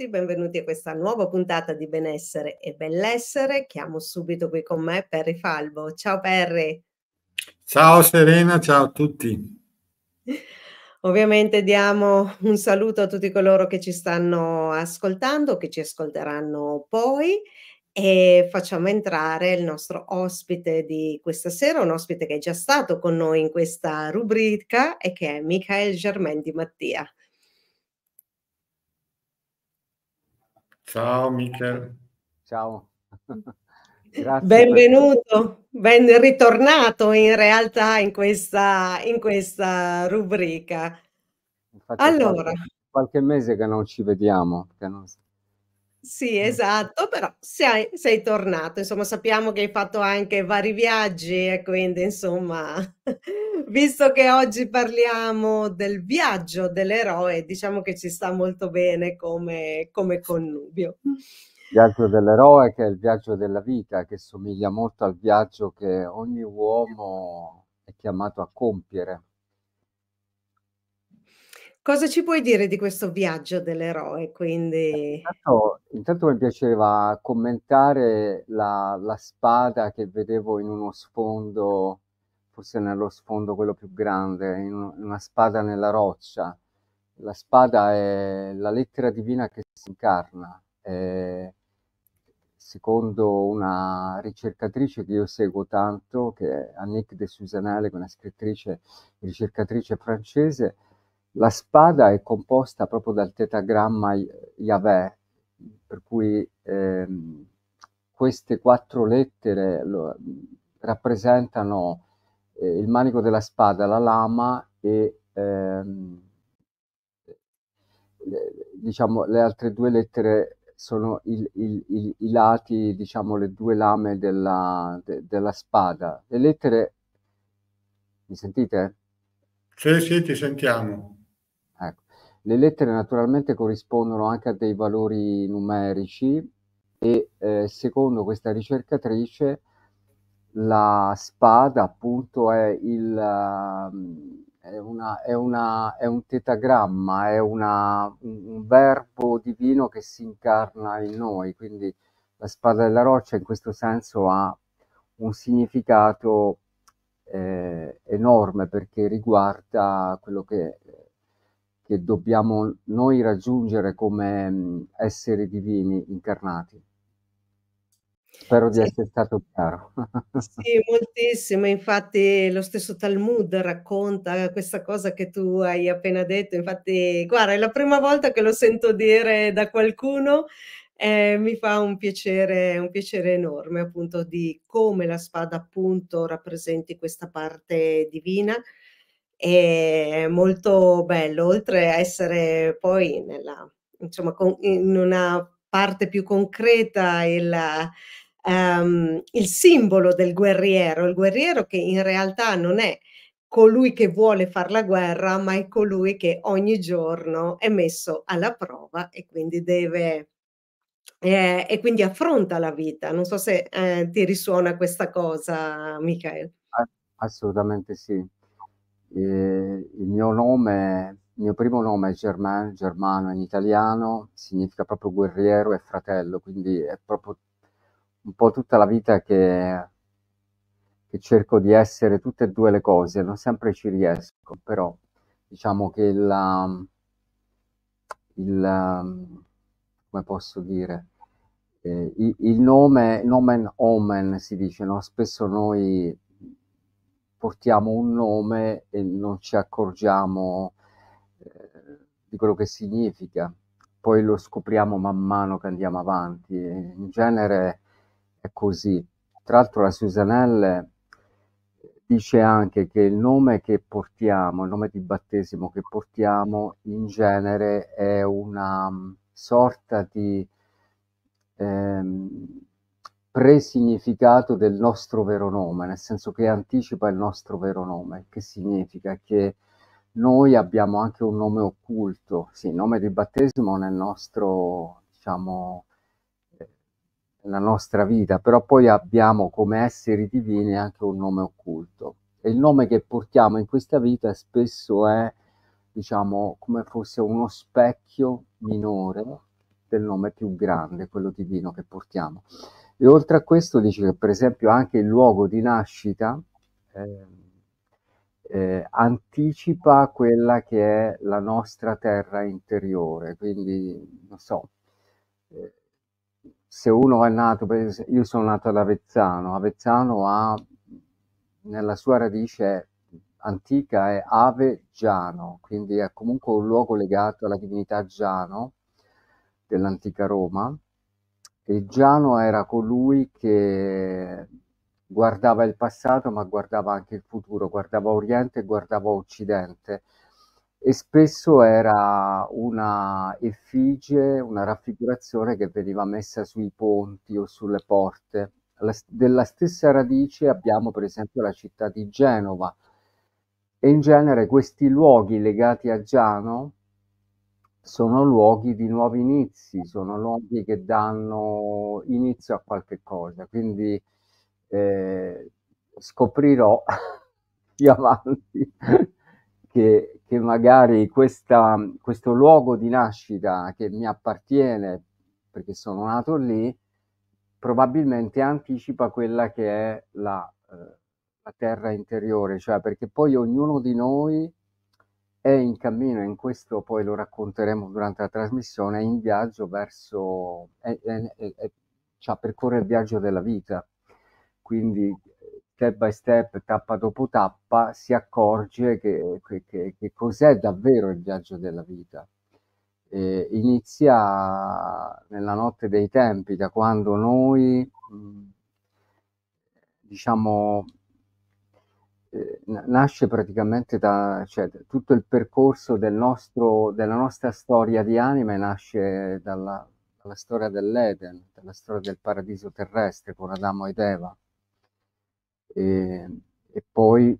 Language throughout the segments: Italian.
tutti, benvenuti a questa nuova puntata di Benessere e Bellessere. Chiamo subito qui con me Perry Falvo. Ciao Perry. Ciao Serena, ciao a tutti. Ovviamente diamo un saluto a tutti coloro che ci stanno ascoltando, che ci ascolteranno poi e facciamo entrare il nostro ospite di questa sera, un ospite che è già stato con noi in questa rubrica e che è Michael Germain di Mattia. Ciao Michel. Ciao. Benvenuto, ben ritornato in realtà in questa, in questa rubrica. Infatti allora, qualche, qualche mese che non ci vediamo. che Non... Sì, mm. esatto, però sei, sei tornato, insomma sappiamo che hai fatto anche vari viaggi e quindi insomma, visto che oggi parliamo del viaggio dell'eroe, diciamo che ci sta molto bene come, come connubio. Mm. Il viaggio dell'eroe che è il viaggio della vita, che somiglia molto al viaggio che ogni uomo è chiamato a compiere Cosa ci puoi dire di questo viaggio dell'eroe? Quindi... Intanto, intanto mi piaceva commentare la, la, spada che vedevo in uno sfondo, forse nello sfondo quello più grande, in una spada nella roccia. La spada è la lettera divina che si incarna. È, secondo una ricercatrice che io seguo tanto, che è Annick de Susanale, che è una scrittrice e ricercatrice francese, la spada è composta proprio dal tetagramma Yahweh, per cui ehm, queste quattro lettere lo, rappresentano eh, il manico della spada, la lama e ehm, le, diciamo, le altre due lettere sono il, il, il, i lati, diciamo le due lame della, de, della spada. Le lettere, mi sentite? Sì, sì, ti sentiamo. Le lettere naturalmente corrispondono anche a dei valori numerici e eh, secondo questa ricercatrice la spada appunto è, il, eh, è, una, è, una, è un tetagramma, è una, un, un, verbo divino che si incarna in noi, quindi la spada della roccia in questo senso ha un significato eh, enorme perché riguarda quello che che dobbiamo noi raggiungere come mm, esseri divini incarnati. Spero di sì. essere stato chiaro. sì, moltissimo. Infatti lo stesso Talmud racconta questa cosa che tu hai appena detto. Infatti, guarda, è la prima volta che lo sento dire da qualcuno. Eh, mi fa un piacere, un piacere enorme appunto di come la spada appunto rappresenti questa parte divina è molto bello, oltre a essere poi nella, insomma, con, in una parte più concreta il, um, il simbolo del guerriero, il guerriero che in realtà non è colui che vuole fare la guerra, ma è colui che ogni giorno è messo alla prova e quindi deve eh, e quindi affronta la vita. Non so se eh, ti risuona questa cosa, Michael. Assolutamente sì. Eh, il mio nome, il mio primo nome è Germain, germano in italiano, significa proprio guerriero e fratello, quindi è proprio un po' tutta la vita che, che cerco di essere tutte e due le cose, non sempre ci riesco, però diciamo che la, il, um, um, come posso dire, eh, il, il nome, nomen omen si dice, no? spesso noi portiamo un nome e non ci accorgiamo eh, di quello che significa, poi lo scopriamo man mano che andiamo avanti. In genere è così. Tra l'altro la Susanelle eh, dice anche che il nome che portiamo, il nome di battesimo che portiamo, in genere è una mm, sorta di... Ehm, presignificato del nostro vero nome, nel senso che anticipa il nostro vero nome, che significa che noi abbiamo anche un nome occulto, sì, il nome di battesimo nel nostro, diciamo, eh, nella nostra vita, però poi abbiamo come esseri divini anche un nome occulto. E il nome che portiamo in questa vita spesso è, diciamo, come fosse uno specchio minore del nome più grande, quello divino che portiamo. E oltre a questo dice che per esempio anche il luogo di nascita eh, eh, anticipa quella che è la nostra terra interiore, quindi non so, eh, se uno è nato, io sono nato ad Avezzano, Avezzano ha nella sua radice antica è Ave Giano, quindi è comunque un luogo legato alla divinità Giano dell'antica Roma e Giano era colui che guardava il passato ma guardava anche il futuro, guardava Oriente e guardava Occidente e spesso era una effigie, una raffigurazione che veniva messa sui ponti o sulle porte. La, della stessa radice abbiamo per esempio la città di Genova e in genere questi luoghi legati a Giano sono luoghi di nuovi inizi, sono luoghi che danno inizio a qualche cosa. Quindi eh, scoprirò più avanti che, che magari questa, questo luogo di nascita che mi appartiene perché sono nato lì, probabilmente anticipa quella che è la, eh, la terra interiore, cioè perché poi ognuno di noi è in cammino, e in questo poi lo racconteremo durante la trasmissione, è in viaggio verso, è, è, è, cioè, percorre il viaggio della vita. Quindi step by step, tappa dopo tappa, si accorge che, che, che, che cos'è davvero il viaggio della vita. E inizia nella notte dei tempi, da quando noi, diciamo, eh, nasce praticamente da cioè, tutto il percorso del nostro, della nostra storia di anime nasce dalla, dalla, storia dell'Eden, dalla storia del paradiso terrestre con Adamo ed Eva e, e poi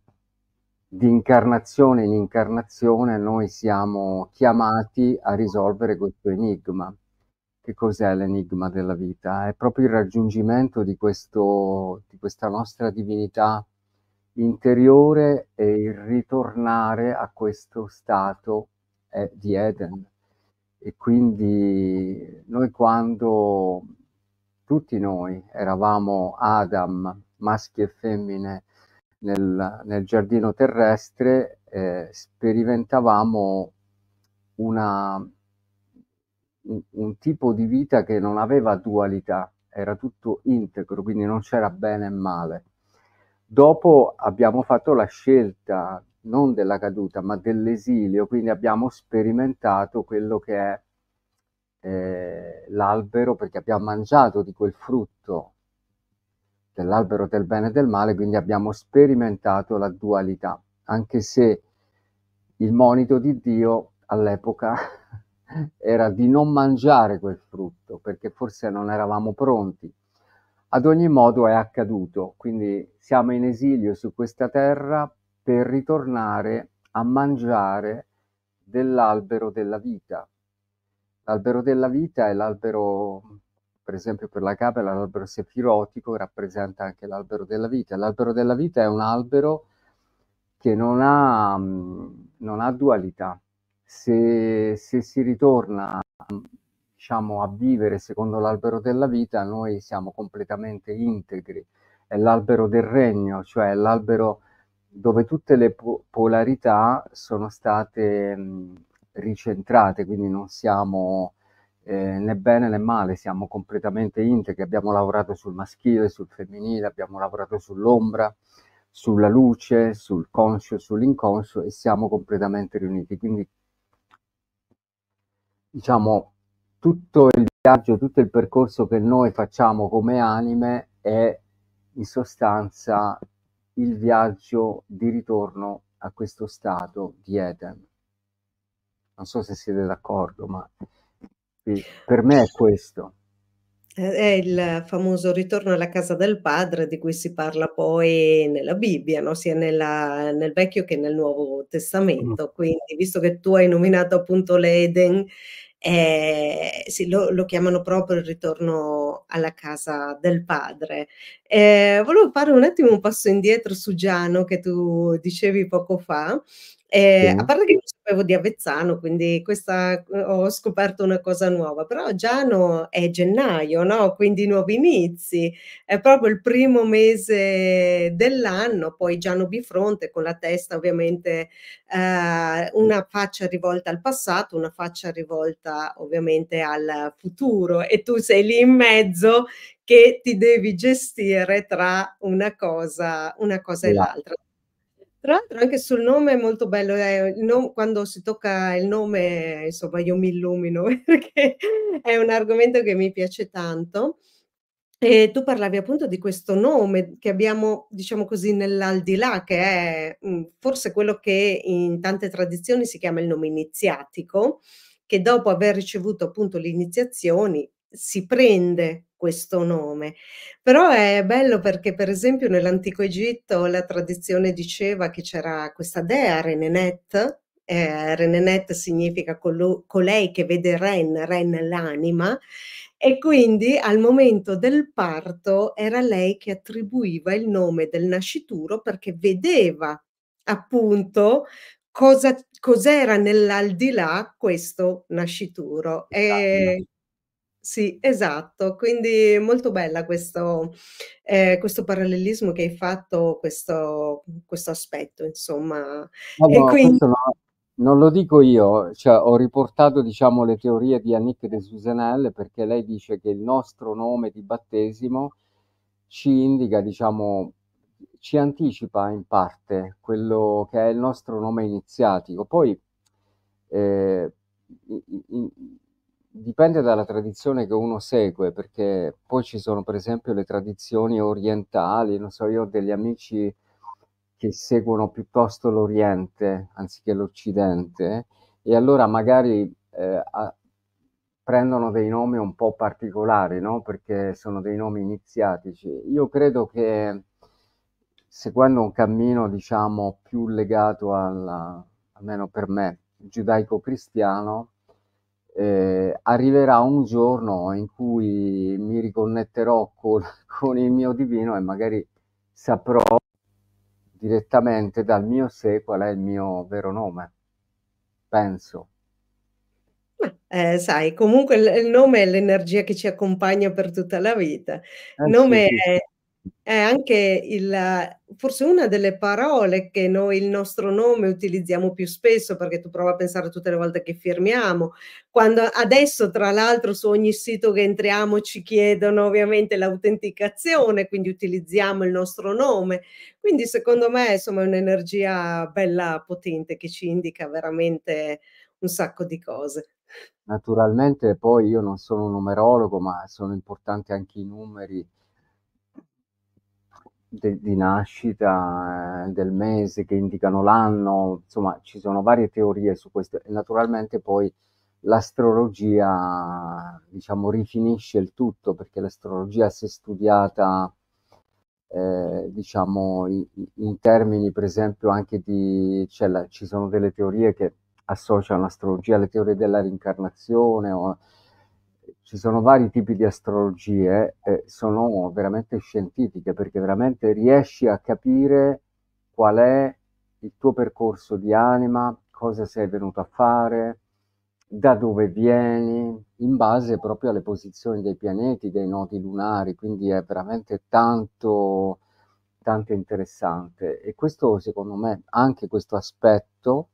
di incarnazione in incarnazione noi siamo chiamati a risolvere questo enigma. Che cos'è l'enigma della vita? È proprio il raggiungimento di, questo, di questa nostra divinità interiore e il ritornare a questo stato eh, di Eden. E quindi noi quando tutti noi eravamo Adam, maschi e femmine, nel, nel giardino terrestre, eh, sperimentavamo una, un, un tipo di vita che non aveva dualità, era tutto integro, quindi non c'era bene e male Dopo abbiamo fatto la scelta non della caduta ma dell'esilio, quindi abbiamo sperimentato quello che è eh, l'albero perché abbiamo mangiato di quel frutto dell'albero del bene e del male, quindi abbiamo sperimentato la dualità, anche se il monito di Dio all'epoca era di non mangiare quel frutto perché forse non eravamo pronti ad ogni modo è accaduto, quindi siamo in esilio su questa terra per ritornare a mangiare dell'albero della vita. L'albero della vita è l'albero, per esempio per la capella, l'albero sefirotico rappresenta anche l'albero della vita. L'albero della vita è un albero che non ha, non ha dualità. Se, se si ritorna diciamo, a vivere secondo l'albero della vita, noi siamo completamente integri. È l'albero del regno, cioè l'albero dove tutte le po- polarità sono state mh, ricentrate, quindi non siamo eh, né bene né male, siamo completamente integri, abbiamo lavorato sul maschile, sul femminile, abbiamo lavorato sull'ombra, sulla luce, sul conscio, sull'inconscio e siamo completamente riuniti. Quindi diciamo tutto il viaggio, tutto il percorso che noi facciamo come anime è in sostanza il viaggio di ritorno a questo stato di Eden. Non so se siete d'accordo, ma per me è questo. È il famoso ritorno alla casa del padre di cui si parla poi nella Bibbia, no? sia nella, nel Vecchio che nel Nuovo Testamento. Mm. Quindi, visto che tu hai nominato appunto l'Eden eh, sì, lo, lo, chiamano proprio il ritorno alla casa del padre. Eh, volevo fare un attimo un passo indietro su Giano che tu dicevi poco fa, eh, a parte che non sapevo di Avezzano, quindi questa, eh, ho scoperto una cosa nuova, però Giano è gennaio, no? quindi nuovi inizi, è proprio il primo mese dell'anno, poi Giano Bifronte con la testa ovviamente eh, una faccia rivolta al passato, una faccia rivolta ovviamente al futuro e tu sei lì in mezzo che ti devi gestire tra una cosa, una cosa e esatto. l'altra tra l'altro anche sul nome è molto bello, eh, non, quando si tocca il nome, insomma, io mi illumino perché è un argomento che mi piace tanto. E tu parlavi appunto di questo nome che abbiamo, diciamo così, nell'aldilà, che è mm, forse quello che in tante tradizioni si chiama il nome iniziatico, che dopo aver ricevuto appunto le iniziazioni, si prende questo nome. Però è bello perché, per esempio, nell'antico Egitto la tradizione diceva che c'era questa dea Renenet. Eh, Renenet significa colo- colei che vede Ren, Ren l'anima, e quindi al momento del parto era lei che attribuiva il nome del nascituro perché vedeva appunto cosa, cos'era nell'aldilà questo nascituro. E... Esatto. Sì, esatto, quindi molto bella questo, eh, questo parallelismo che hai fatto, questo, questo aspetto, insomma. No, no, quindi... no, non lo dico io, cioè, ho riportato diciamo, le teorie di Annick de Susanel perché lei dice che il nostro nome di battesimo ci indica, diciamo, ci anticipa in parte quello che è il nostro nome iniziatico. Poi, eh, in, in, Dipende dalla tradizione che uno segue, perché poi ci sono per esempio le tradizioni orientali, non so, io ho degli amici che seguono piuttosto l'Oriente anziché l'Occidente e allora magari eh, a, prendono dei nomi un po' particolari, no? perché sono dei nomi iniziatici. Io credo che seguendo un cammino, diciamo, più legato alla, almeno per me, giudaico-cristiano, eh, arriverà un giorno in cui mi riconnetterò col, con il mio divino e magari saprò direttamente dal mio sé qual è il mio vero nome, penso. Eh, sai, comunque il, il, nome è l'energia che ci accompagna per tutta la vita. Il eh, nome sì. è è anche il, forse una delle parole che noi il nostro nome utilizziamo più spesso perché tu prova a pensare tutte le volte che firmiamo. Quando adesso tra l'altro su ogni sito che entriamo ci chiedono ovviamente l'autenticazione, quindi utilizziamo il nostro nome. Quindi secondo me insomma è un'energia bella potente che ci indica veramente un sacco di cose. Naturalmente poi io non sono un numerologo, ma sono importanti anche i numeri de- di nascita, eh, del mese che indicano l'anno, insomma ci sono varie teorie su questo e naturalmente poi l'astrologia diciamo rifinisce il tutto perché l'astrologia se studiata eh, diciamo in, in, termini per esempio anche di cioè la, ci sono delle teorie che associano l'astrologia alle teorie della rincarnazione o ci sono vari tipi di astrologie, eh, sono veramente scientifiche perché veramente riesci a capire qual è il tuo percorso di anima, cosa sei venuto a fare, da dove vieni, in base proprio alle posizioni dei pianeti, dei nodi lunari, quindi è veramente tanto, tanto interessante. E questo secondo me, anche questo aspetto,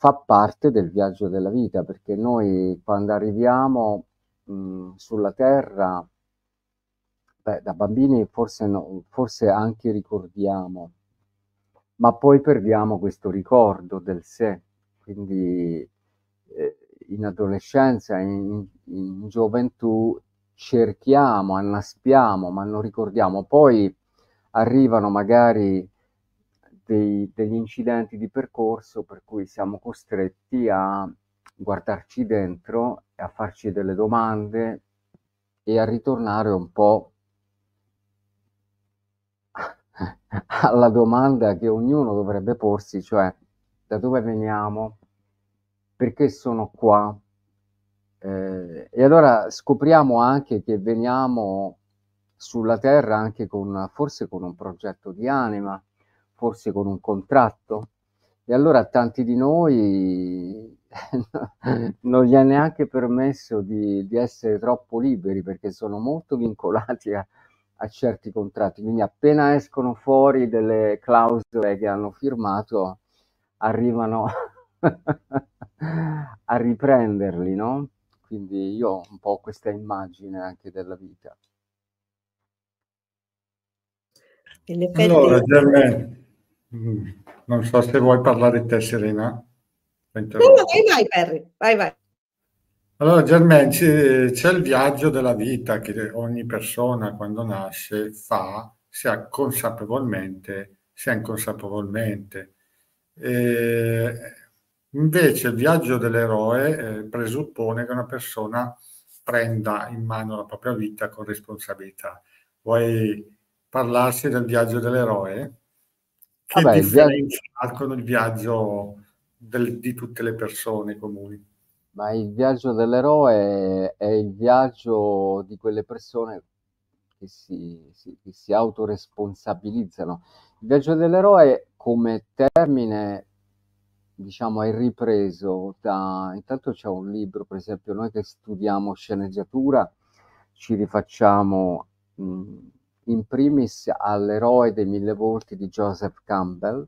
fa parte del viaggio della vita, perché noi quando arriviamo sulla Terra, beh, da bambini forse, no, forse anche ricordiamo, ma poi perdiamo questo ricordo del sé. Quindi eh, in adolescenza, in, in, gioventù, cerchiamo, annaspiamo, ma non ricordiamo. Poi arrivano magari dei, degli incidenti di percorso per cui siamo costretti a guardarci dentro, a farci delle domande e a ritornare un po' alla domanda che ognuno dovrebbe porsi, cioè da dove veniamo, perché sono qua. Eh, e allora scopriamo anche che veniamo sulla Terra anche con, forse con un progetto di anima, forse con un contratto. E allora tanti di noi non gli ha neanche permesso di, di, essere troppo liberi perché sono molto vincolati a, a, certi contratti. Quindi appena escono fuori delle clausole che hanno firmato, arrivano a riprenderli, no? Quindi io ho un po' questa immagine anche della vita. Allora, Germaine, mm, non so se vuoi parlare te, Serena. No, vai, vai, Perry, vai, vai. Allora, Germain, c'è il viaggio della vita che ogni persona quando nasce fa, sia consapevolmente, sia inconsapevolmente. E invece il viaggio dell'eroe eh, presuppone che una persona prenda in mano la propria vita con responsabilità. Vuoi parlarsi del viaggio dell'eroe? Che Vabbè, differenza il viaggio... con il viaggio del, di tutte le persone comuni. Ma il viaggio dell'eroe è il viaggio di quelle persone che si, si, che si autoresponsabilizzano. Il viaggio dell'eroe come termine diciamo, è ripreso da... Intanto c'è un libro, per esempio, noi che studiamo sceneggiatura, ci rifacciamo mh, mm, in primis all'eroe dei mille volti di Joseph Campbell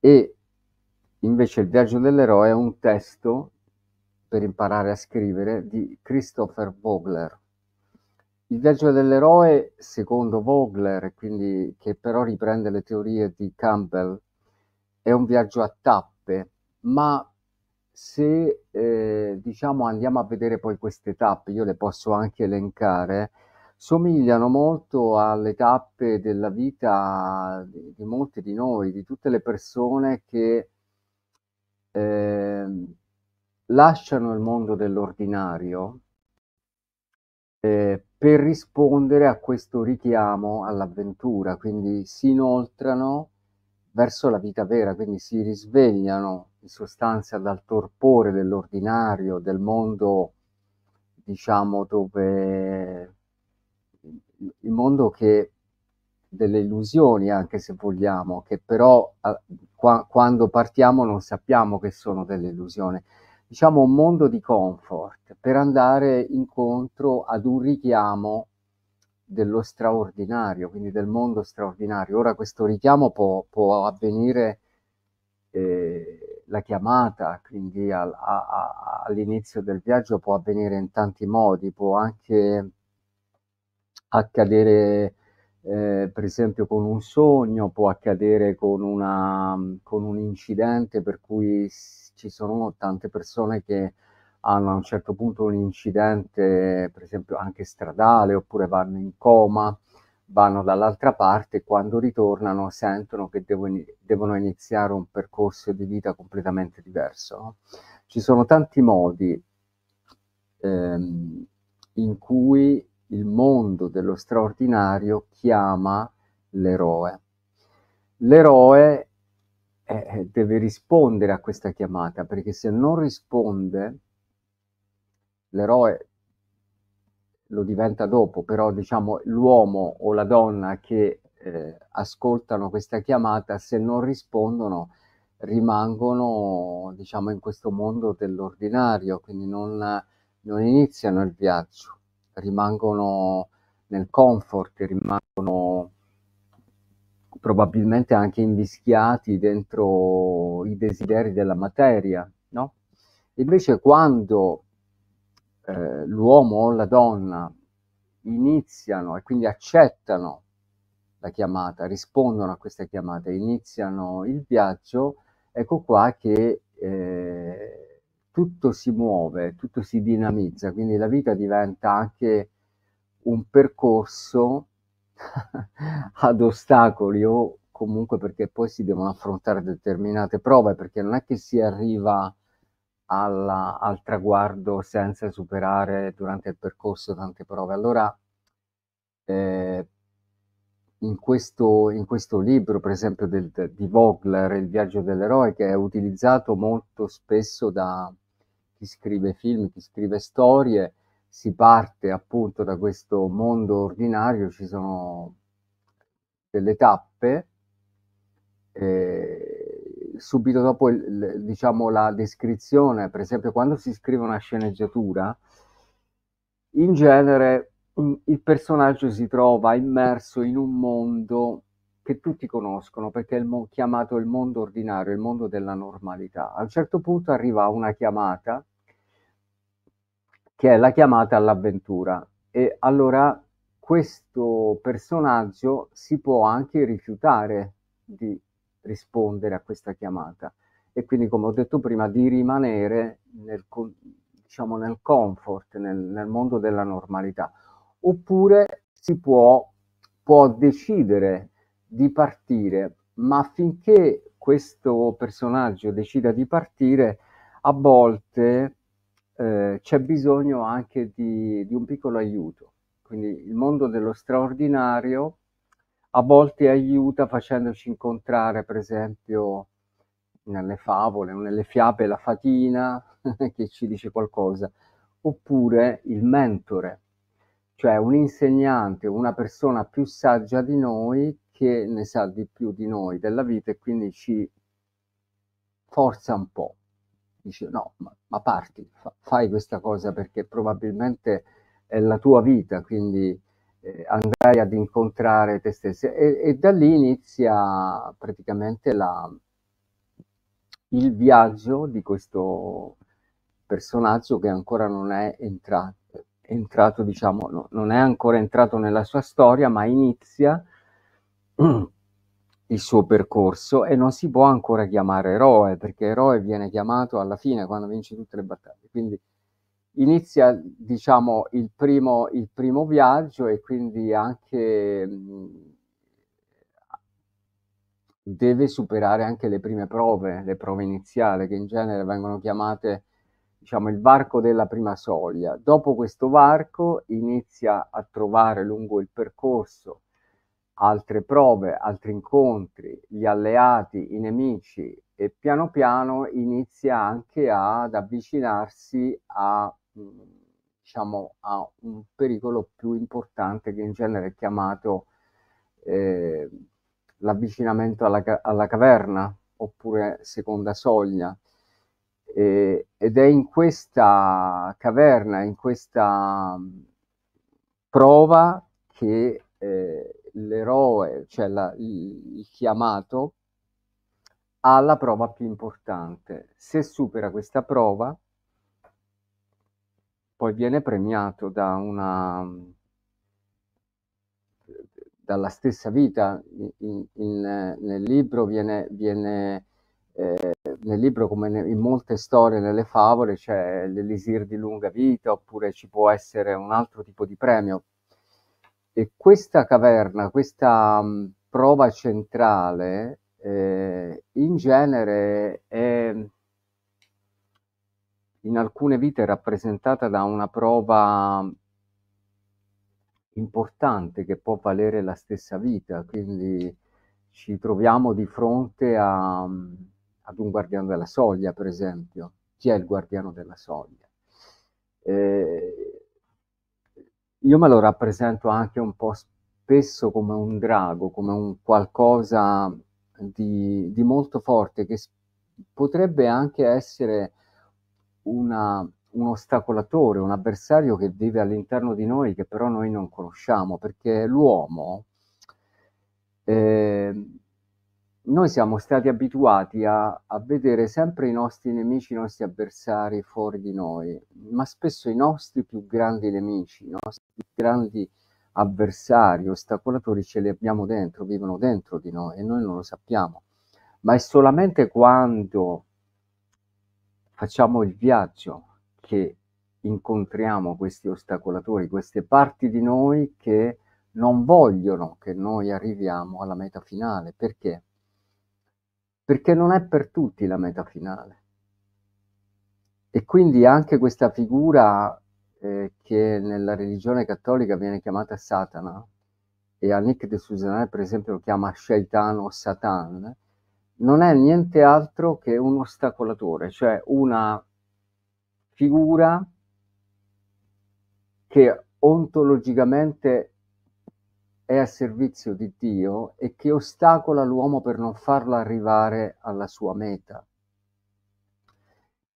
e Invece il viaggio dell'eroe è un testo per imparare a scrivere di Christopher Vogler. Il viaggio dell'eroe, secondo Vogler, quindi, che però riprende le teorie di Campbell, è un viaggio a tappe, ma se eh, diciamo andiamo a vedere poi queste tappe, io le posso anche elencare, somigliano molto alle tappe della vita di, di molte di noi, di tutte le persone che eh, lasciano il mondo dell'ordinario eh, per rispondere a questo richiamo all'avventura, quindi si inoltrano verso la vita vera, quindi si risvegliano in sostanza dal torpore dell'ordinario, del mondo, diciamo, dove il mondo che delle illusioni, anche se vogliamo, che però eh, qua, quando partiamo non sappiamo che sono delle illusioni. Diciamo un mondo di comfort per andare incontro ad un richiamo dello straordinario, quindi del mondo straordinario. Ora questo richiamo può, può avvenire eh, la chiamata, quindi al, a, a, all'inizio del viaggio può avvenire in tanti modi, può anche accadere eh, per esempio con un sogno, può accadere con, una, con un incidente per cui ci sono tante persone che hanno a un certo punto un incidente, per esempio anche stradale, oppure vanno in coma, vanno dall'altra parte e quando ritornano sentono che devono iniziare un percorso di vita completamente diverso. Ci sono tanti modi ehm, in cui il mondo dello straordinario chiama l'eroe. L'eroe eh, deve rispondere a questa chiamata, perché se non risponde, l'eroe lo diventa dopo, però diciamo l'uomo o la donna che eh, ascoltano questa chiamata, se non rispondono, rimangono diciamo in questo mondo dell'ordinario, quindi non, non iniziano il viaggio rimangono nel comfort, rimangono probabilmente anche invischiati dentro i desideri della materia, no? Invece quando eh, l'uomo o la donna iniziano e quindi accettano la chiamata, rispondono a questa chiamata, iniziano il viaggio, ecco qua che eh, tutto si muove, tutto si dinamizza, quindi la vita diventa anche un percorso ad ostacoli o comunque perché poi si devono affrontare determinate prove, perché non è che si arriva alla, al traguardo senza superare durante il percorso tante prove. Allora, eh, in, questo, in questo libro, per esempio, del, di Vogler, Il viaggio dell'eroe, che è utilizzato molto spesso da, chi scrive film, chi scrive storie, si parte appunto da questo mondo ordinario, ci sono delle tappe. Eh, subito dopo il, diciamo la descrizione, per esempio quando si scrive una sceneggiatura, in genere mm, il personaggio si trova immerso in un mondo che tutti conoscono perché è il mo- chiamato il mondo ordinario, il mondo della normalità. A un certo punto arriva una chiamata che è la chiamata all'avventura e allora questo personaggio si può anche rifiutare di rispondere a questa chiamata e quindi come ho detto prima di rimanere nel, diciamo, nel comfort, nel, nel mondo della normalità oppure si può, può decidere di partire, ma finché questo personaggio decida di partire, a volte eh, c'è bisogno anche di, di un piccolo aiuto. Quindi il mondo dello straordinario a volte aiuta facendoci incontrare, per esempio, nelle favole, nelle fiabe, la fatina che ci dice qualcosa, oppure il mentore, cioè un insegnante, una persona più saggia di noi che ne sa di più di noi della vita e quindi ci forza un po'. Dice no, ma, ma parti, fa, fai questa cosa perché probabilmente è la tua vita, quindi eh, andrai ad incontrare te stessa. E, e da lì inizia praticamente la, il viaggio di questo personaggio che ancora non è entrato, entrato diciamo, no, non è ancora entrato nella sua storia, ma inizia Mm. il suo percorso e non si può ancora chiamare eroe, perché eroe viene chiamato alla fine quando vince tutte le battaglie. Quindi inizia, diciamo, il primo, il primo viaggio e quindi anche mm, deve superare anche le prime prove, le prove iniziali, che in genere vengono chiamate diciamo, il varco della prima soglia. Dopo questo varco inizia a trovare lungo il percorso altre prove, altri incontri, gli alleati, i nemici e piano piano inizia anche ad avvicinarsi a, mm, diciamo, a un pericolo più importante che in genere è chiamato eh, l'avvicinamento alla, alla, caverna oppure seconda soglia. E, ed è in questa caverna, in questa mm, prova che eh, l'eroe, cioè la, il, il chiamato, ha la prova più importante. Se supera questa prova, poi viene premiato da una, dalla stessa vita. In, in, nel libro viene, viene eh, nel libro come in molte storie, nelle favole, c'è l'elisir di lunga vita oppure ci può essere un altro tipo di premio e questa caverna, questa mm, prova centrale, eh, in genere è in alcune vite rappresentata da una prova importante che può valere la stessa vita, quindi ci troviamo di fronte a, ad un guardiano della soglia, per esempio. Chi è il guardiano della soglia? Eh, io me lo rappresento anche un po' spesso come un drago, come un qualcosa di, di molto forte che potrebbe anche essere una, un ostacolatore, un avversario che vive all'interno di noi, che però noi non conosciamo, perché l'uomo... Eh, noi siamo stati abituati a, a, vedere sempre i nostri nemici, i nostri avversari fuori di noi, ma spesso i nostri più grandi nemici, i nostri più grandi avversari, ostacolatori ce li abbiamo dentro, vivono dentro di noi e noi non lo sappiamo. Ma è solamente quando facciamo il viaggio che incontriamo questi ostacolatori, queste parti di noi che non vogliono che noi arriviamo alla meta finale. Perché? perché non è per tutti la meta finale. E quindi anche questa figura eh, che nella religione cattolica viene chiamata Satana, e a Nick de Suzanne per esempio lo chiama Shaitan o Satan, non è niente altro che un ostacolatore, cioè una figura che ontologicamente è a servizio di Dio e che ostacola l'uomo per non farlo arrivare alla sua meta.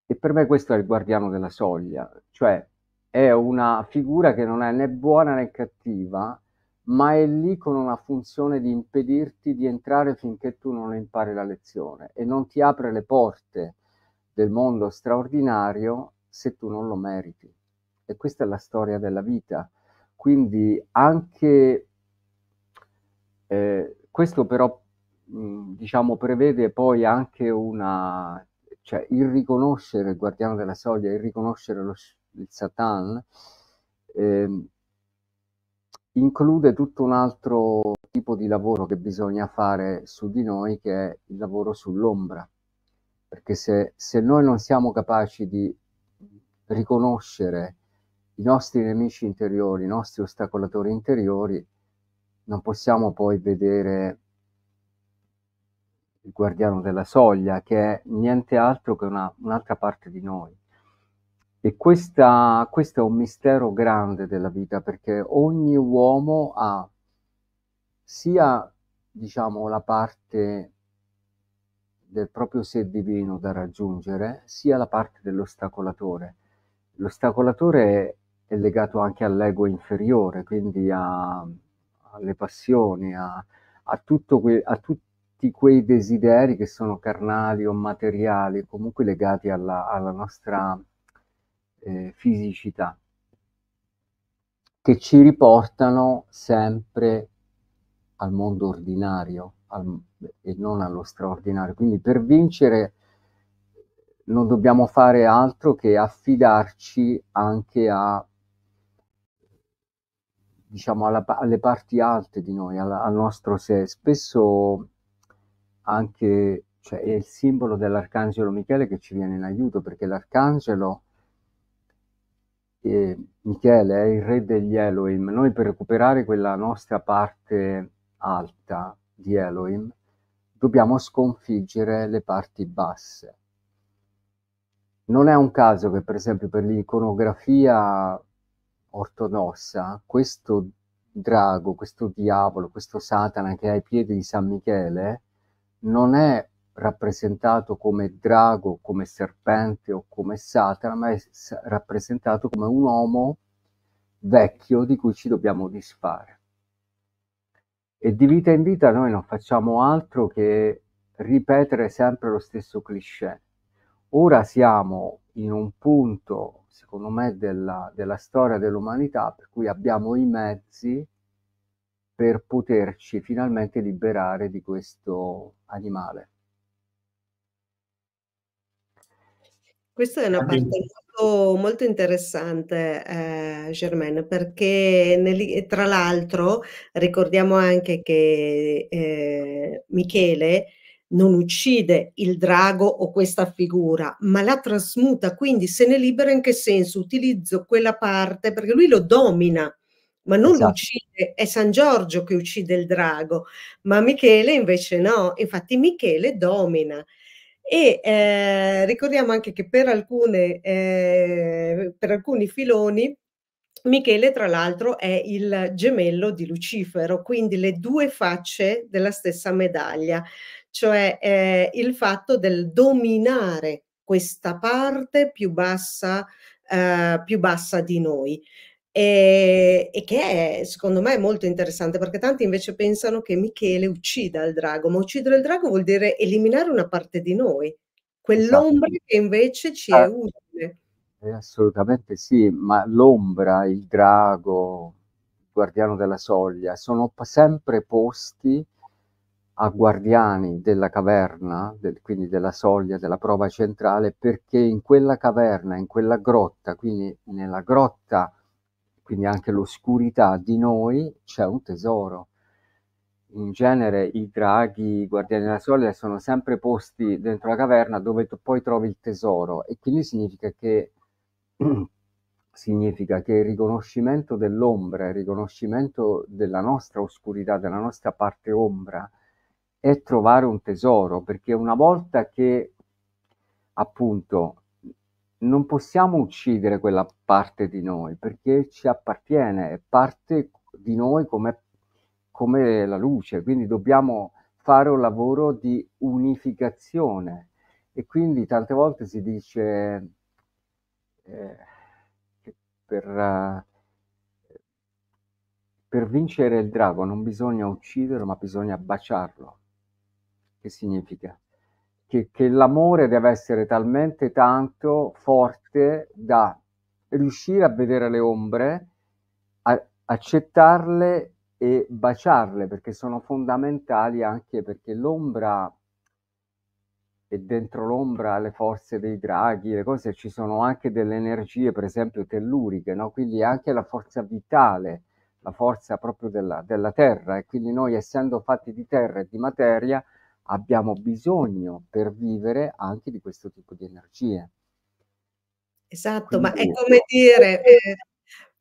E per me questo è il guardiano della soglia, cioè è una figura che non è né buona né cattiva, ma è lì con una funzione di impedirti di entrare finché tu non impari la lezione e non ti apre le porte del mondo straordinario se tu non lo meriti. E questa è la storia della vita. Quindi anche eh, questo però mm, diciamo, prevede poi anche una, cioè il riconoscere il guardiano della soglia, il riconoscere lo, il Satan, eh, include tutto un altro tipo di lavoro che bisogna fare su di noi, che è il lavoro sull'ombra. Perché se, se noi non siamo capaci di riconoscere i nostri nemici interiori, i nostri ostacolatori interiori, non possiamo poi vedere il guardiano della soglia, che è niente altro che una, un'altra parte di noi. E questa, questo è un mistero grande della vita, perché ogni uomo ha sia, diciamo, la parte del proprio sé divino da raggiungere, sia la parte dell'ostacolatore. L'ostacolatore è, è legato anche all'ego inferiore, quindi a, alle passioni, a, a, que, a, tutti quei desideri che sono carnali o materiali, comunque legati alla, alla nostra eh, fisicità, che ci riportano sempre al mondo ordinario al, e non allo straordinario. Quindi per vincere non dobbiamo fare altro che affidarci anche a diciamo, alla, alle parti alte di noi, alla, al nostro sé. Spesso anche cioè, è il simbolo dell'Arcangelo Michele che ci viene in aiuto, perché l'Arcangelo eh, Michele è il re degli Elohim. Noi per recuperare quella nostra parte alta di Elohim dobbiamo sconfiggere le parti basse. Non è un caso che, per esempio, per l'iconografia ortodossa, questo drago, questo diavolo, questo Satana che è ai piedi di San Michele non è rappresentato come drago, come serpente o come Satana, ma è rappresentato come un uomo vecchio di cui ci dobbiamo disfare. E di vita in vita noi non facciamo altro che ripetere sempre lo stesso cliché. Ora siamo in un punto, secondo me, della, della storia dell'umanità per cui abbiamo i mezzi per poterci finalmente liberare di questo animale. Questa è una parte molto, molto interessante, eh, Germaine, perché nel, tra l'altro ricordiamo anche che eh, Michele non uccide il drago o questa figura, ma la trasmuta, quindi se ne libera in che senso? Utilizzo quella parte perché lui lo domina, ma non esatto. lo uccide, è San Giorgio che uccide il drago, ma Michele invece no, infatti Michele domina. E eh, ricordiamo anche che per, alcune, eh, per alcuni filoni Michele, tra l'altro, è il gemello di Lucifero, quindi le due facce della stessa medaglia cioè eh, il fatto del dominare questa parte più bassa, eh, più bassa di noi. E, e, che è, secondo me è molto interessante perché tanti invece pensano che Michele uccida il drago, ma uccidere il drago vuol dire eliminare una parte di noi, quell'ombra esatto. che invece ci ah, è utile. Eh, assolutamente sì, ma l'ombra, il drago, il guardiano della soglia, sono sempre posti a guardiani della caverna, del, quindi della soglia della prova centrale, perché in quella caverna, in quella grotta, quindi nella grotta, quindi anche l'oscurità di noi, c'è un tesoro. In genere i draghi, i guardiani della soglia, sono sempre posti dentro la caverna dove tu poi trovi il tesoro e quindi significa che significa che il riconoscimento dell'ombra, il riconoscimento della nostra oscurità, della nostra parte ombra, è trovare un tesoro, perché una volta che appunto non possiamo uccidere quella parte di noi, perché ci appartiene, è parte di noi come, come la luce, quindi dobbiamo fare un lavoro di unificazione. E quindi tante volte si dice eh, che per, uh, per vincere il drago non bisogna ucciderlo, ma bisogna baciarlo. Che significa? Che, che l'amore deve essere talmente tanto forte da riuscire a vedere le ombre, a, accettarle e baciarle, perché sono fondamentali anche perché l'ombra e dentro l'ombra le forze dei draghi, le cose, ci sono anche delle energie, per esempio, telluriche, no? quindi anche la forza vitale, la forza proprio della, della terra. E quindi noi, essendo fatti di terra e di materia, abbiamo bisogno per vivere anche di questo tipo di energie. Esatto, Quindi, ma è come dire, eh,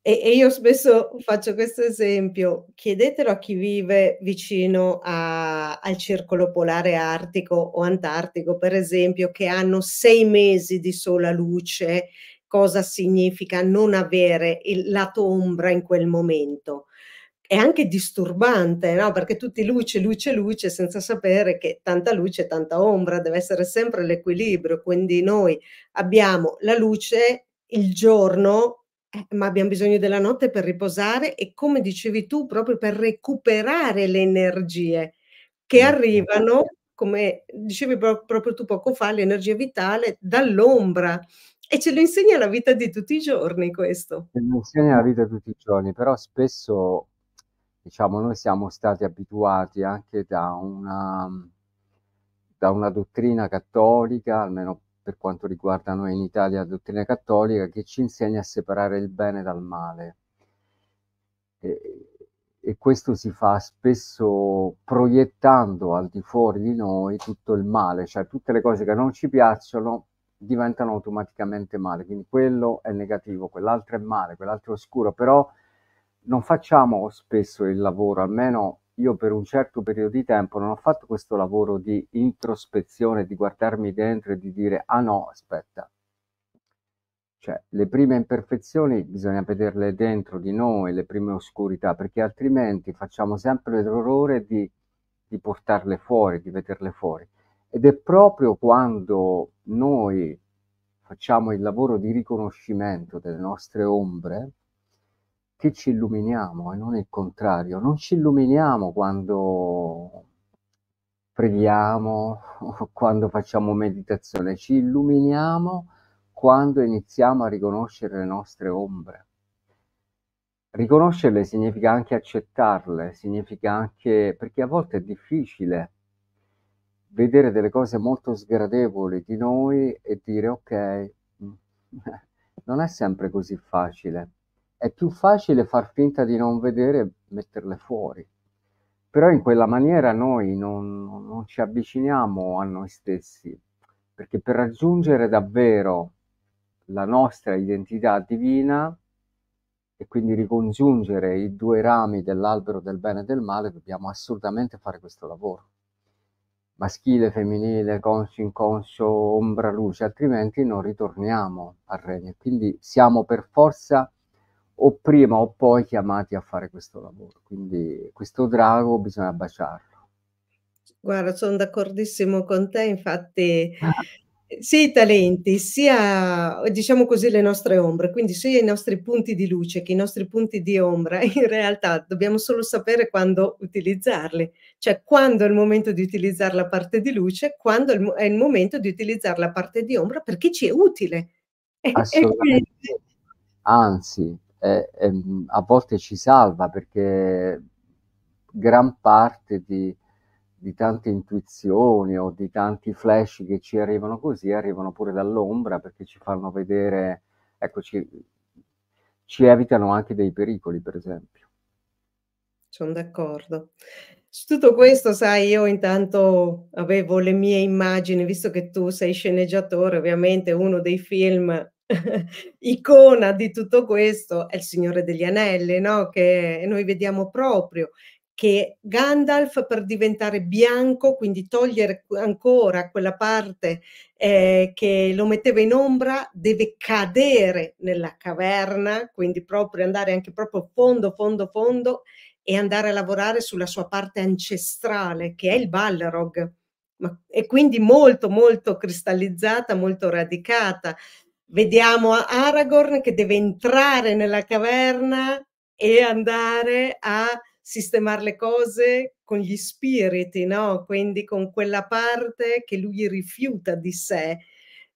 e, io spesso faccio questo esempio, chiedetelo a chi vive vicino a, al circolo polare artico o antartico, per esempio, che hanno sei mesi di sola luce, cosa significa non avere il lato ombra in quel momento è anche disturbante, no? perché tutti luce, luce, luce, senza sapere che tanta luce, tanta ombra, deve essere sempre l'equilibrio. Quindi noi abbiamo la luce il giorno, eh, ma abbiamo bisogno della notte per riposare e come dicevi tu, proprio per recuperare le energie che arrivano, come dicevi proprio tu poco fa, l'energia vitale dall'ombra. E ce lo insegna la vita di tutti i giorni questo. Ce lo insegna la vita di tutti i giorni, però spesso diciamo, noi siamo stati abituati anche da una, da una dottrina cattolica, almeno per quanto riguarda noi in Italia, la dottrina cattolica, che ci insegna a separare il bene dal male. E, e questo si fa spesso proiettando al di fuori di noi tutto il male, cioè tutte le cose che non ci piacciono diventano automaticamente male, quindi quello è negativo, quell'altro è male, quell'altro è oscuro, però non facciamo spesso il lavoro, almeno io per un certo periodo di tempo non ho fatto questo lavoro di introspezione, di guardarmi dentro e di dire ah no, aspetta. Cioè, le prime imperfezioni bisogna vederle dentro di noi, le prime oscurità, perché altrimenti facciamo sempre l'errore di, di portarle fuori, di vederle fuori. Ed è proprio quando noi facciamo il lavoro di riconoscimento delle nostre ombre, che ci illuminiamo e non il contrario. Non ci illuminiamo quando preghiamo quando facciamo meditazione, ci illuminiamo quando iniziamo a riconoscere le nostre ombre. Riconoscerle significa anche accettarle, significa anche perché a volte è difficile vedere delle cose molto sgradevoli di noi e dire ok, non è sempre così facile è più facile far finta di non vedere e metterle fuori. Però in quella maniera noi non, non ci avviciniamo a noi stessi, perché per raggiungere davvero la nostra identità divina e quindi ricongiungere i due rami dell'albero del bene e del male, dobbiamo assolutamente fare questo lavoro. Maschile, femminile, conscio, inconscio, ombra, luce, altrimenti non ritorniamo al regno. Quindi siamo per forza o prima o poi chiamati a fare questo lavoro. Quindi questo drago bisogna baciarlo. Guarda, sono d'accordissimo con te, infatti ah. sia i talenti, sia diciamo così le nostre ombre, quindi sia i nostri punti di luce che i nostri punti di ombra, in realtà dobbiamo solo sapere quando utilizzarli, cioè quando è il momento di utilizzare la parte di luce, quando è il momento di utilizzare la parte di ombra perché ci è utile. Assolutamente. Anzi, eh, ehm, a volte ci salva perché gran parte di, di, tante intuizioni o di tanti flash che ci arrivano così arrivano pure dall'ombra perché ci fanno vedere, ecco, ci, ci evitano anche dei pericoli, per esempio. Sono d'accordo. Su tutto questo, sai, io intanto avevo le mie immagini, visto che tu sei sceneggiatore, ovviamente uno dei film icona di tutto questo è il Signore degli Anelli, no? che noi vediamo proprio che Gandalf per diventare bianco, quindi togliere ancora quella parte eh, che lo metteva in ombra, deve cadere nella caverna, quindi proprio andare anche proprio fondo, fondo, fondo e andare a lavorare sulla sua parte ancestrale, che è il Balrog. Ma, e quindi molto, molto cristallizzata, molto radicata. Vediamo Aragorn che deve entrare nella caverna e andare a sistemare le cose con gli spiriti, no? quindi con quella parte che lui rifiuta di sé.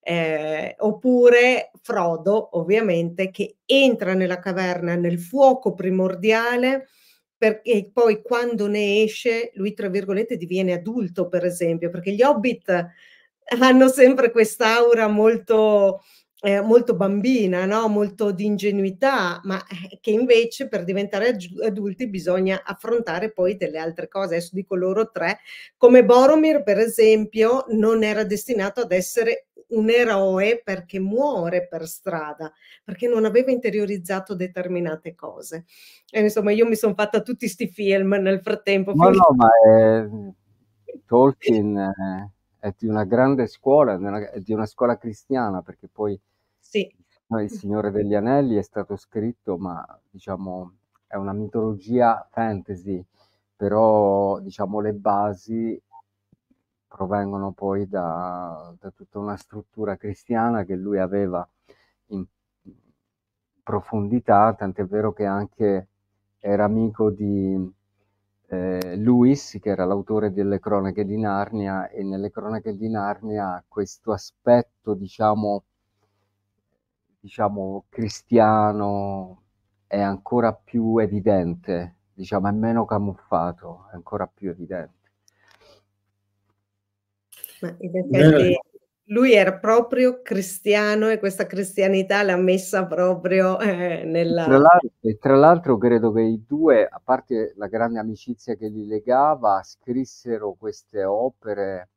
Eh, oppure Frodo, ovviamente, che entra nella caverna nel fuoco primordiale perché poi quando ne esce, lui, tra virgolette, diviene adulto, per esempio, perché gli hobbit hanno sempre quest'aura molto eh, molto bambina, no? molto di ingenuità, ma eh, che invece per diventare adulti bisogna affrontare poi delle altre cose. Adesso dico loro tre, come Boromir per esempio non era destinato ad essere un eroe perché muore per strada, perché non aveva interiorizzato determinate cose. E, eh, insomma, io mi sono fatta tutti questi film nel frattempo. No, no, ma è... Eh, Tolkien è di una grande scuola, è di una scuola cristiana, perché poi sì. Il Signore degli Anelli è stato scritto, ma diciamo è una mitologia fantasy, però diciamo le basi provengono poi da, da tutta una struttura cristiana che lui aveva in profondità, tant'è vero che anche era amico di eh, Lewis, che era l'autore delle cronache di Narnia, e nelle cronache di Narnia questo aspetto, diciamo, diciamo, cristiano è ancora più evidente, diciamo, è meno camuffato, è ancora più evidente. Ma in effetti lui era proprio cristiano e questa cristianità l'ha messa proprio eh, nella... Tra l'altro, tra l'altro credo che i due, a parte la grande amicizia che li legava, scrissero queste opere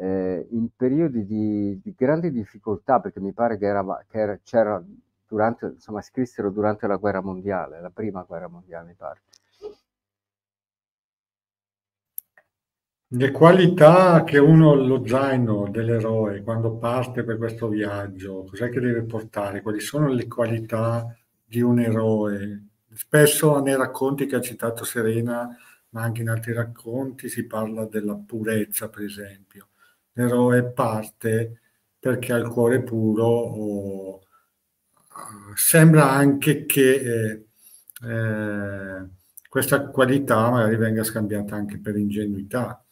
eh, in periodi di, di, grande difficoltà, perché mi pare che, era, che era, c'era durante, insomma, scrissero durante la guerra mondiale, la prima guerra mondiale, mi pare. Le qualità che uno lo zaino dell'eroe quando parte per questo viaggio, cos'è che deve portare? Quali sono le qualità di un eroe? Spesso nei racconti che ha citato Serena, ma anche in altri racconti, si parla della purezza, per esempio eroe parte perché ha il cuore puro o, ah, sembra anche che eh, eh, questa qualità magari venga scambiata anche per ingenuità.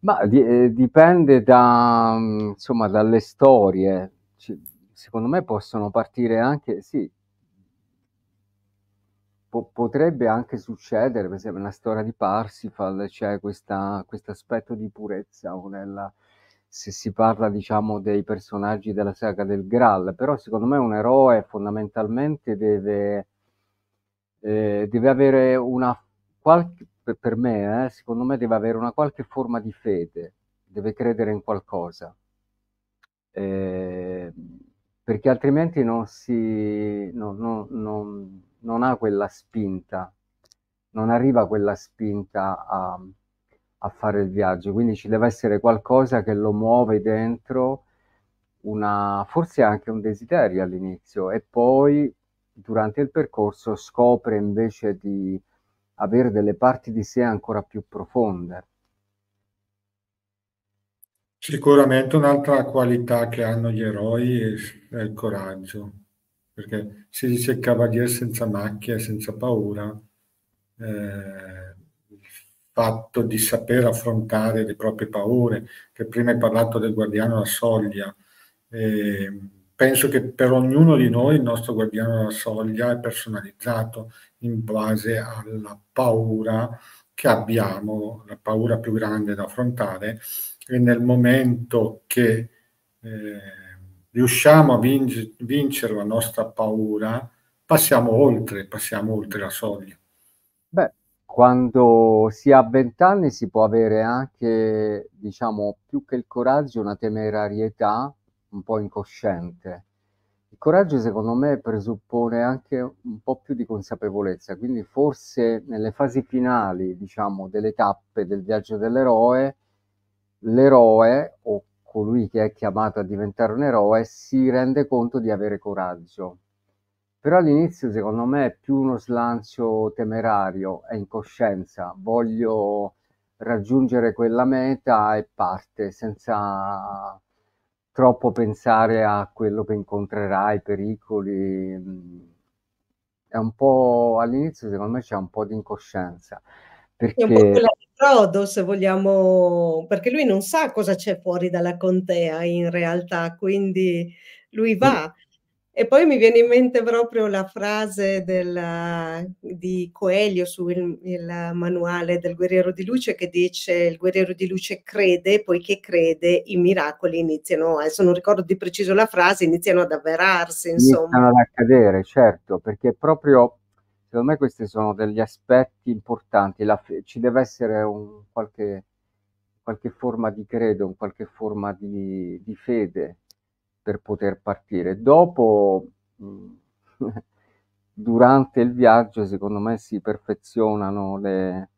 Ma eh, dipende da, mm, insomma, dalle storie. C secondo me possono partire anche, sì, po- potrebbe anche succedere, per esempio, nella storia di Parsifal c'è questo aspetto di purezza o nella, se si parla diciamo dei personaggi della saga del Graal, però secondo me un eroe fondamentalmente deve, eh, deve avere una qualche, per me, eh, secondo me deve avere una qualche forma di fede, deve credere in qualcosa, eh, perché altrimenti non si... No, no, non, non ha quella spinta, non arriva quella spinta a, a fare il viaggio, quindi ci deve essere qualcosa che lo muove dentro, una, forse anche un desiderio all'inizio e poi durante il percorso scopre invece di avere delle parti di sé ancora più profonde. Sicuramente un'altra qualità che hanno gli eroi è il coraggio perché se dice cavaliere senza macchia e senza paura, eh, fatto di saper affrontare le proprie paure, che prima hai parlato del guardiano alla soglia, eh, penso che per ognuno di noi il nostro guardiano alla soglia è personalizzato in base alla paura che abbiamo, la paura più grande da affrontare e nel momento che eh, riusciamo a vinc- vincere la nostra paura, passiamo oltre, passiamo oltre la soglia. Beh, quando si ha vent'anni si può avere anche, diciamo, più che il coraggio, una temerarietà un po' incosciente. Il coraggio, secondo me, presuppone anche un po' più di consapevolezza, quindi forse nelle fasi finali, diciamo, delle tappe del viaggio dell'eroe, l'eroe o colui che è chiamato a diventare un eroe si rende conto di avere coraggio. Però all'inizio secondo me è più uno slancio temerario, è incoscienza, voglio raggiungere quella meta e parte senza troppo pensare a quello che incontrerai, pericoli. Mm. È un po' all'inizio secondo me c'è un po' di incoscienza. Perché... È un po' quella di Frodo, se vogliamo, perché lui non sa cosa c'è fuori dalla contea in realtà, quindi lui va. E poi mi viene in mente proprio la frase della, di Coelho sul manuale del guerriero di luce che dice il guerriero di luce crede, poiché crede i miracoli iniziano, adesso non ricordo di preciso la frase, iniziano ad avverarsi. Insomma. Iniziano ad accadere, certo, perché proprio Secondo me questi sono degli aspetti importanti, La, ci deve essere un, qualche, qualche, forma di credo, un, qualche forma di, di, fede per poter partire. Dopo, mm, durante il viaggio, secondo me si perfezionano le,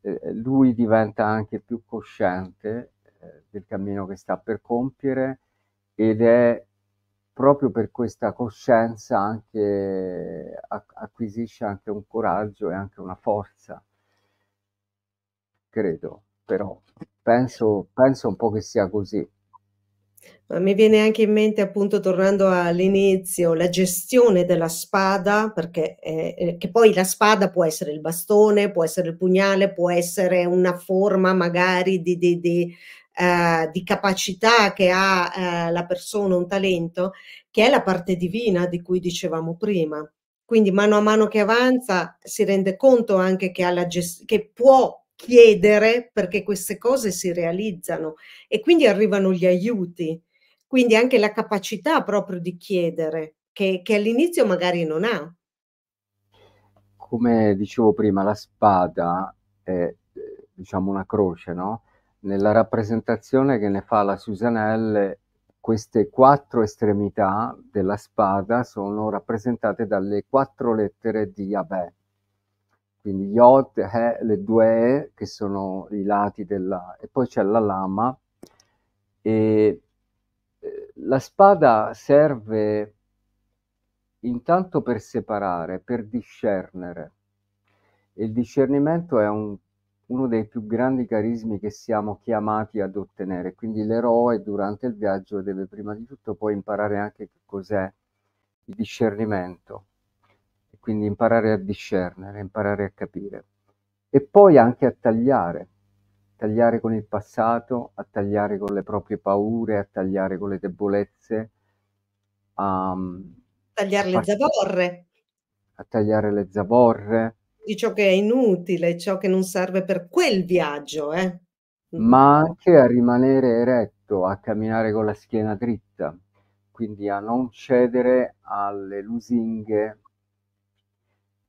eh, lui diventa anche più cosciente eh, del cammino che sta per compiere ed è proprio per questa coscienza anche acquisisce anche un coraggio e anche una forza, credo, però penso, penso un po' che sia così. Ma mi viene anche in mente, appunto, tornando all'inizio, la gestione della spada, perché eh, eh poi la spada può essere il bastone, può essere il pugnale, può essere una forma magari di, di, di eh, di capacità che ha eh, la persona, un talento, che è la parte divina di cui dicevamo prima. Quindi mano a mano che avanza si rende conto anche che, gest- che può chiedere perché queste cose si realizzano e quindi arrivano gli aiuti, quindi anche la capacità proprio di chiedere che, che all'inizio magari non ha. Come dicevo prima, la spada è diciamo una croce, no? nella rappresentazione che ne fa la Susanelle, queste quattro estremità della spada sono rappresentate dalle quattro lettere di Yahweh. Quindi Yod, He, le due E, che sono i lati della... e poi c'è la lama. E eh, la spada serve intanto per separare, per discernere. Il discernimento è un uno dei più grandi carismi che siamo chiamati ad ottenere. Quindi l'eroe durante il viaggio deve prima di tutto poi imparare anche che cos'è il discernimento, e quindi imparare a discernere, imparare a capire e poi anche a tagliare, tagliare con il passato, a tagliare con le proprie paure, a tagliare con le debolezze, a mm, tagliare le zavorre. A tagliare le zavorre, di ciò che è inutile, ciò che non serve per quel viaggio. Eh? Mm. Ma anche a rimanere eretto, a camminare con la schiena dritta, quindi a non cedere alle lusinghe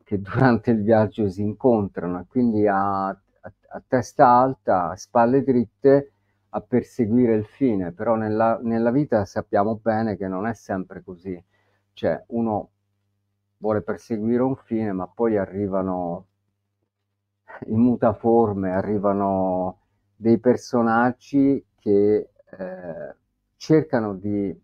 che durante il viaggio si incontrano, quindi a, a, a testa alta, a spalle dritte, a perseguire il fine, però nella, nella vita sappiamo bene che non è sempre così, cioè uno vuole perseguire un fine, ma poi arrivano in mutaforme, arrivano dei personaggi che eh, cercano di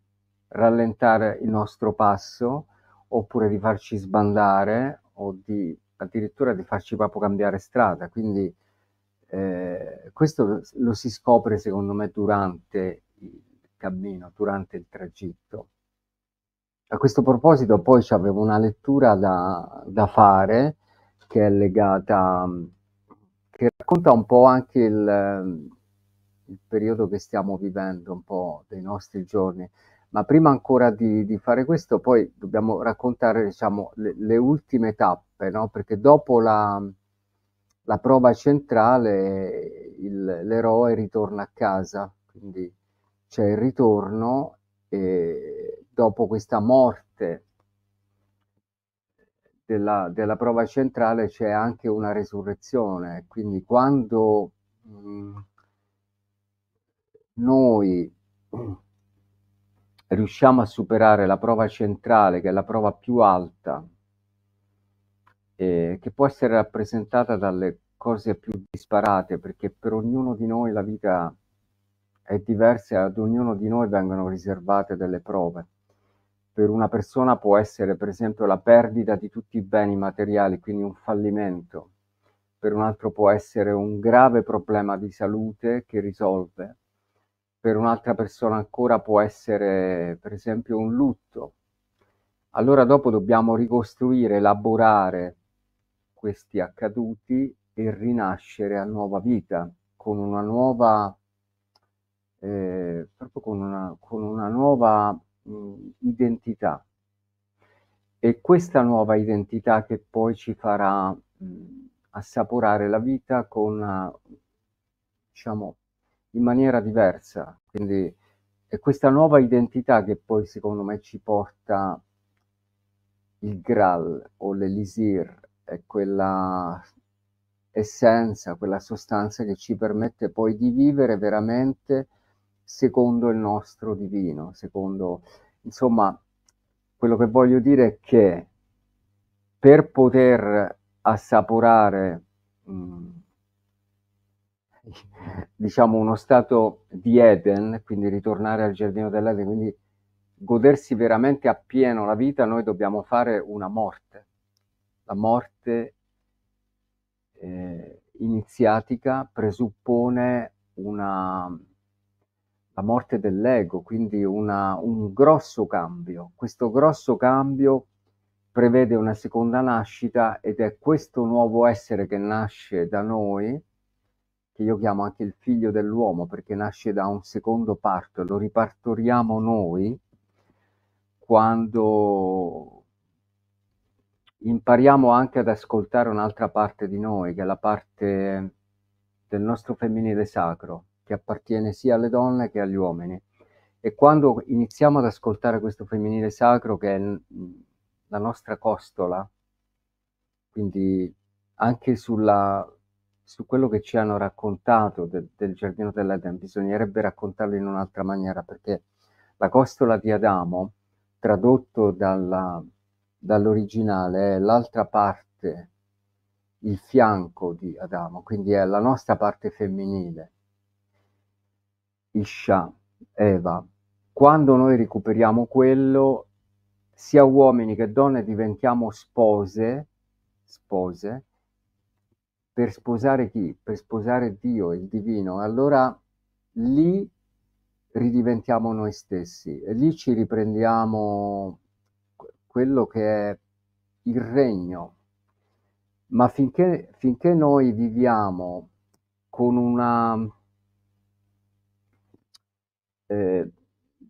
rallentare il nostro passo oppure di farci sbandare o di addirittura di farci proprio cambiare strada. Quindi eh, questo lo si scopre secondo me durante il cammino, durante il tragitto. A questo proposito poi avevo una lettura da, da, fare che è legata, mm, che racconta un po' anche il, mm, il periodo che stiamo vivendo, un po' dei nostri giorni. Ma prima ancora di, di fare questo, poi dobbiamo raccontare diciamo, le, le ultime tappe, no? perché dopo la, la prova centrale il, l'eroe ritorna a casa, quindi c'è il ritorno e dopo questa morte della, della prova centrale c'è anche una resurrezione, quindi quando mh, mm, noi riusciamo a superare la prova centrale, che è la prova più alta, eh, che può essere rappresentata dalle cose più disparate, perché per ognuno di noi la vita è diversa e ad ognuno di noi vengono riservate delle prove per una persona può essere per esempio la perdita di tutti i beni materiali, quindi un fallimento, per un altro può essere un grave problema di salute che risolve, per un'altra persona ancora può essere per esempio un lutto. Allora dopo dobbiamo ricostruire, elaborare questi accaduti e rinascere a nuova vita, con una nuova, eh, proprio con una, con una nuova mh, mm, identità. E questa nuova identità che poi ci farà mh, mm, assaporare la vita con diciamo, in maniera diversa. Quindi è questa nuova identità che poi secondo me ci porta il Graal o l'Elisir, è quella essenza, quella sostanza che ci permette poi di vivere veramente secondo il nostro divino, secondo, insomma, quello che voglio dire è che per poter assaporare, mh, mm, diciamo, uno stato di Eden, quindi ritornare al giardino dell'Eden, quindi godersi veramente appieno la vita, noi dobbiamo fare una morte, la morte eh, iniziatica presuppone una la morte dell'ego, quindi una, un grosso cambio. Questo grosso cambio prevede una seconda nascita ed è questo nuovo essere che nasce da noi, che io chiamo anche il figlio dell'uomo perché nasce da un secondo parto, lo ripartoriamo noi quando impariamo anche ad ascoltare un'altra parte di noi, che è la parte del nostro femminile sacro, che appartiene sia alle donne che agli uomini. E quando iniziamo ad ascoltare questo femminile sacro, che è la nostra costola, quindi anche sulla, su quello che ci hanno raccontato de, del giardino dell'Eden, bisognerebbe raccontarlo in un'altra maniera, perché la costola di Adamo, tradotto dalla, dall'originale, è l'altra parte, il fianco di Adamo, quindi è la nostra parte femminile Isha, Eva. Quando noi recuperiamo quello, sia uomini che donne diventiamo spose, spose, per sposare chi? Per sposare Dio, il divino. Allora lì ridiventiamo noi stessi, e lì ci riprendiamo quello che è il regno. Ma finché, finché noi viviamo con una eh,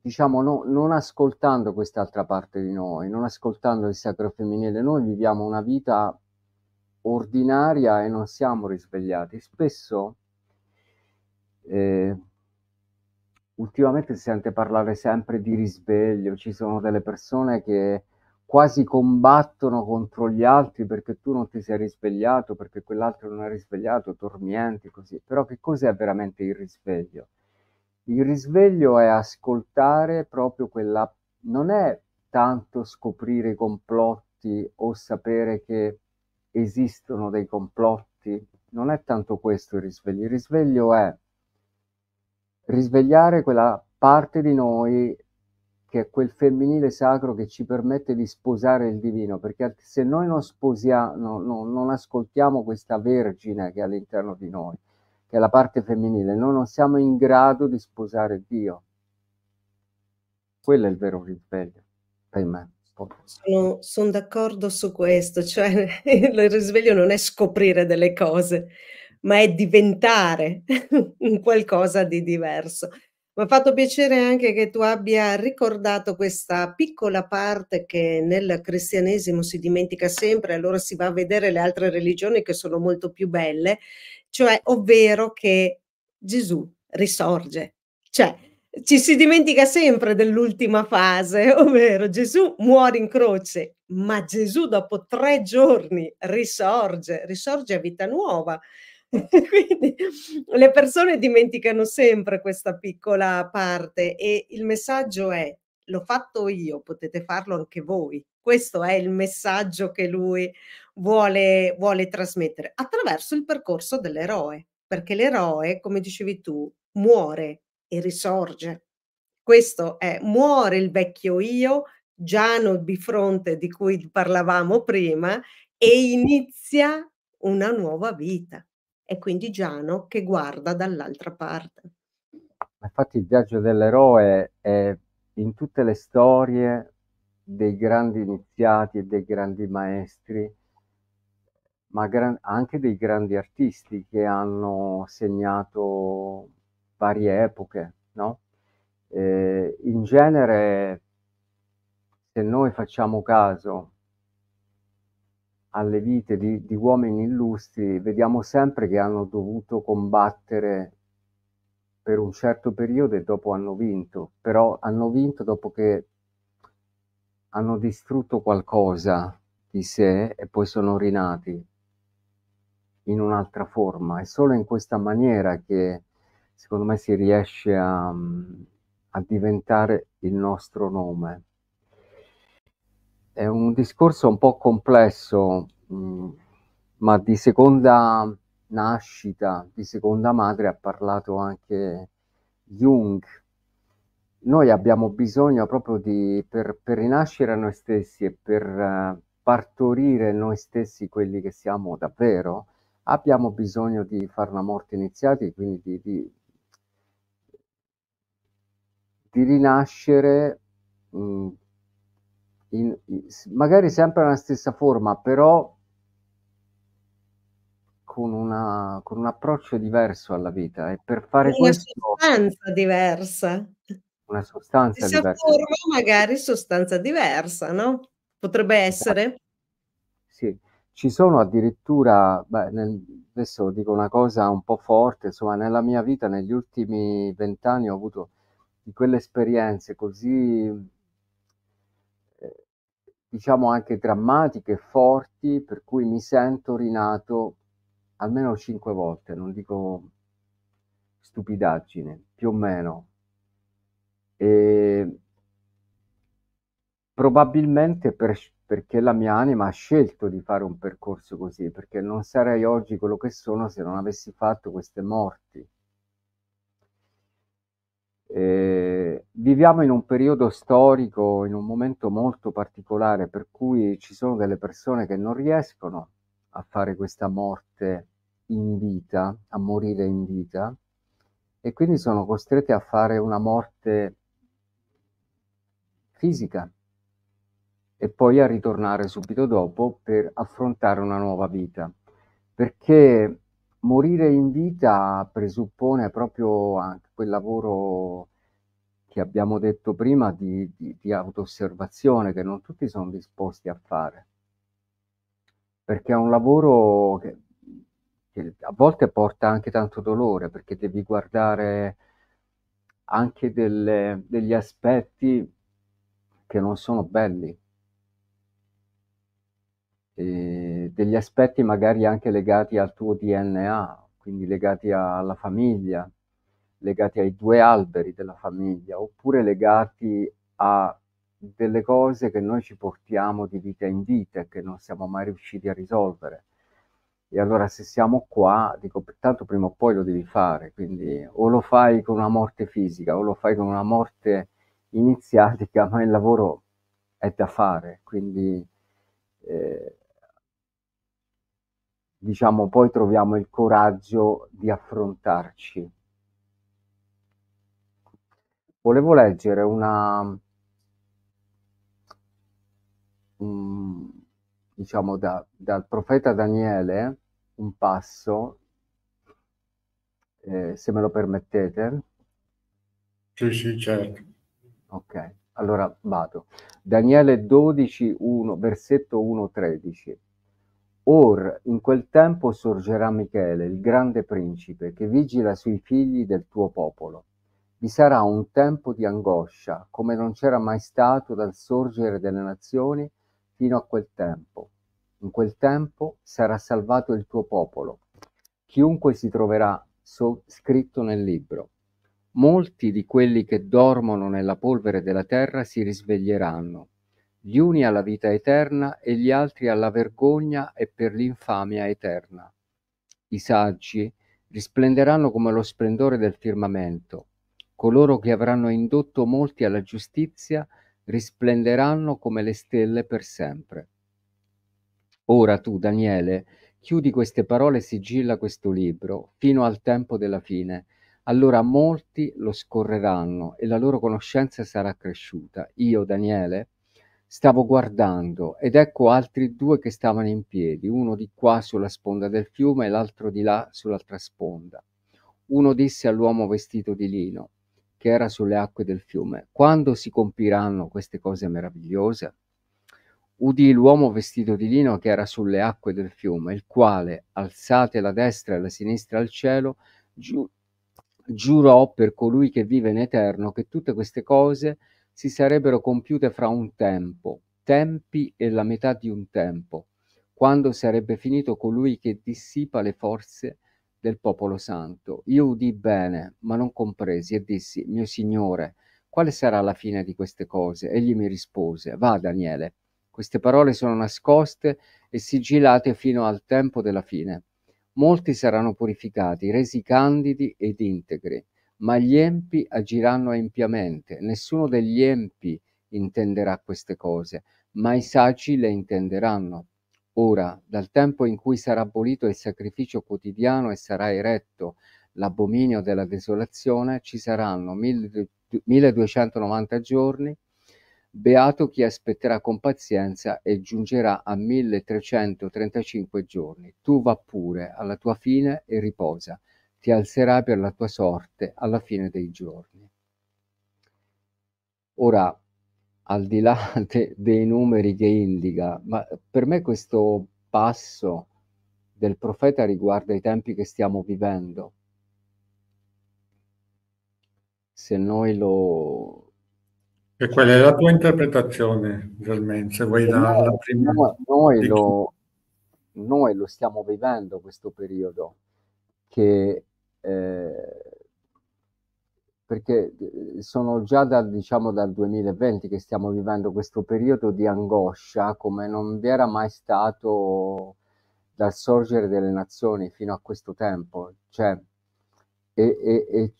diciamo no, non ascoltando quest'altra parte di noi, non ascoltando il sacro femminile, noi viviamo una vita ordinaria e non siamo risvegliati. Spesso eh, ultimamente si sente parlare sempre di risveglio, ci sono delle persone che quasi combattono contro gli altri perché tu non ti sei risvegliato, perché quell'altro non è risvegliato, dormienti così. Però che cos'è veramente il risveglio? Il risveglio è ascoltare proprio quella... non è tanto scoprire i complotti o sapere che esistono dei complotti, non è tanto questo il risveglio. Il risveglio è risvegliare quella parte di noi che è quel femminile sacro che ci permette di sposare il divino, perché se noi non sposiamo, no, no, non ascoltiamo questa vergine che è all'interno di noi, che è la parte femminile, noi non siamo in grado di sposare Dio. Quello è il vero risveglio, per me. Sono, sono d'accordo su questo, cioè il risveglio non è scoprire delle cose, ma è diventare un qualcosa di diverso. Mi ha fatto piacere anche che tu abbia ricordato questa piccola parte che nel cristianesimo si dimentica sempre, allora si va a vedere le altre religioni che sono molto più belle cioè ovvero che Gesù risorge. Cioè, ci si dimentica sempre dell'ultima fase, ovvero Gesù muore in croce, ma Gesù dopo tre giorni risorge, risorge a vita nuova. Quindi le persone dimenticano sempre questa piccola parte e il messaggio è l'ho fatto io, potete farlo anche voi. Questo è il messaggio che lui vuole, vuole trasmettere attraverso il percorso dell'eroe, perché l'eroe, come dicevi tu, muore e risorge. Questo è muore il vecchio io, Giano bifronte di cui parlavamo prima, e inizia una nuova vita. E quindi Giano che guarda dall'altra parte. Infatti il viaggio dell'eroe è in tutte le storie dei grandi iniziati e dei grandi maestri, ma gran- anche dei grandi artisti che hanno segnato varie epoche, no? Eh, in genere, se noi facciamo caso alle vite di, di uomini illustri, vediamo sempre che hanno dovuto combattere per un certo periodo e dopo hanno vinto, però hanno vinto dopo che hanno distrutto qualcosa di sé e poi sono rinati in un'altra forma. È solo in questa maniera che secondo me si riesce a, a diventare il nostro nome. È un discorso un po' complesso, mm, ma di seconda nascita, di seconda madre ha parlato anche Jung. Noi abbiamo bisogno proprio di, per, per rinascere a noi stessi e per eh, partorire noi stessi quelli che siamo davvero, abbiamo bisogno di fare una morte iniziata e quindi di, di, di rinascere mh, mm, in, magari sempre nella stessa forma, però con, una, con, un approccio diverso alla vita e per fare una questo... sostanza diversa. Una sostanza Stessa diversa. forma, magari sostanza diversa, no? Potrebbe esatto. essere? Sì. Ci sono addirittura, beh, nel, adesso dico una cosa un po' forte, insomma, nella mia vita, negli ultimi vent'anni ho avuto di quelle esperienze così eh, diciamo anche drammatiche, forti, per cui mi sento rinato almeno cinque volte, non dico stupidaggine, più o meno. E probabilmente per, perché la mia anima ha scelto di fare un percorso così, perché non sarei oggi quello che sono se non avessi fatto queste morti. Eh, viviamo in un periodo storico, in un momento molto particolare, per cui ci sono delle persone che non riescono a fare questa morte in vita, a morire in vita, e quindi sono costrette a fare una morte fisica, e poi a ritornare subito dopo per affrontare una nuova vita. Perché morire in vita presuppone proprio anche quel lavoro che abbiamo detto prima di, di, di autoosservazione che non tutti sono disposti a fare. Perché è un lavoro che, che a volte porta anche tanto dolore, perché devi guardare anche delle, degli aspetti che non sono belli eh, degli aspetti magari anche legati al tuo DNA, quindi legati alla famiglia, legati ai due alberi della famiglia, oppure legati a delle cose che noi ci portiamo di vita in vita e che non siamo mai riusciti a risolvere. E allora se siamo qua, dico, tanto prima o poi lo devi fare, quindi o lo fai con una morte fisica o lo fai con una morte iniziatica, ma il lavoro è da fare, quindi eh, diciamo, poi troviamo il coraggio di affrontarci. Volevo leggere una, um, diciamo, da, dal profeta Daniele un passo, eh, se me lo permettete. Sì, sì, certo. Ok, allora vado. Daniele 12, 1, versetto 1, 13. Or in quel tempo sorgerà Michele, il grande principe, che vigila sui figli del tuo popolo. Vi sarà un tempo di angoscia, come non c'era mai stato dal sorgere delle nazioni fino a quel tempo. In quel tempo sarà salvato il tuo popolo, chiunque si troverà so- scritto nel libro. Molti di quelli che dormono nella polvere della terra si risveglieranno gli uni alla vita eterna e gli altri alla vergogna e per l'infamia eterna. I saggi risplenderanno come lo splendore del firmamento. Coloro che avranno indotto molti alla giustizia risplenderanno come le stelle per sempre. Ora tu, Daniele, chiudi queste parole e sigilla questo libro fino al tempo della fine. Allora molti lo scorreranno e la loro conoscenza sarà cresciuta. Io, Daniele, Stavo guardando, ed ecco altri due che stavano in piedi, uno di qua sulla sponda del fiume e l'altro di là sull'altra sponda. Uno disse all'uomo vestito di lino, che era sulle acque del fiume, quando si compiranno queste cose meravigliose? udì l'uomo vestito di lino che era sulle acque del fiume, il quale, alzate la destra e la sinistra al cielo, giurò per colui che vive in eterno che tutte queste cose si sarebbero compiute fra un tempo, tempi e la metà di un tempo, quando sarebbe finito colui che dissipa le forze del popolo santo. Io udì bene, ma non compresi, e dissi, mio Signore, quale sarà la fine di queste cose? Egli mi rispose, va Daniele, queste parole sono nascoste e sigillate fino al tempo della fine. Molti saranno purificati, resi candidi ed integri ma gli empi agiranno empiamente. Nessuno degli empi intenderà queste cose, ma i saci le intenderanno. Ora, dal tempo in cui sarà abolito il sacrificio quotidiano e sarà eretto l'abominio della desolazione, ci saranno 1290 giorni. Beato chi aspetterà con pazienza e giungerà a 1335 giorni. Tu va pure alla tua fine e riposa ti alzerà per la tua sorte alla fine dei giorni. Ora, al di là de, dei numeri che indica, ma per me questo passo del profeta riguarda i tempi che stiamo vivendo. Se noi lo... E quella è la tua interpretazione, Germain, se vuoi darla no, prima. Noi lo, noi lo stiamo vivendo questo periodo che eh, perché eh, sono già da, diciamo, dal 2020 che stiamo vivendo questo periodo di angoscia come non vi era mai stato dal sorgere delle nazioni fino a questo tempo. Cioè, e, e, e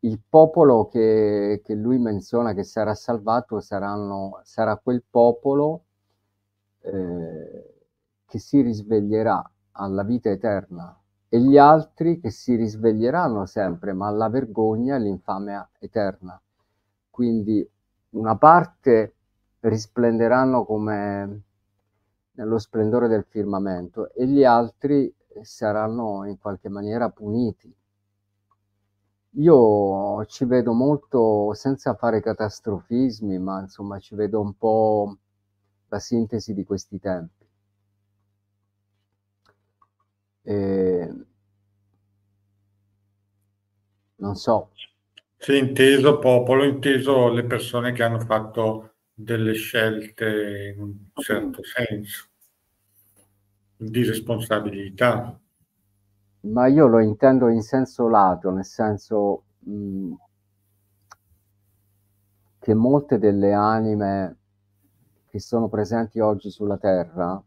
il popolo che, che, lui menziona che sarà salvato saranno, sarà quel popolo eh, che si risveglierà alla vita eterna e gli altri che si risveglieranno sempre, ma la vergogna è l'infamia eterna. Quindi una parte risplenderanno come nello splendore del firmamento e gli altri saranno in qualche maniera puniti. Io ci vedo molto, senza fare catastrofismi, ma insomma ci vedo un po' la sintesi di questi tempi eh, non so. se inteso popolo, inteso le persone che hanno fatto delle scelte in un certo mm. senso, di responsabilità. Ma io lo intendo in senso lato, nel senso mm, che molte delle anime che sono presenti oggi sulla Terra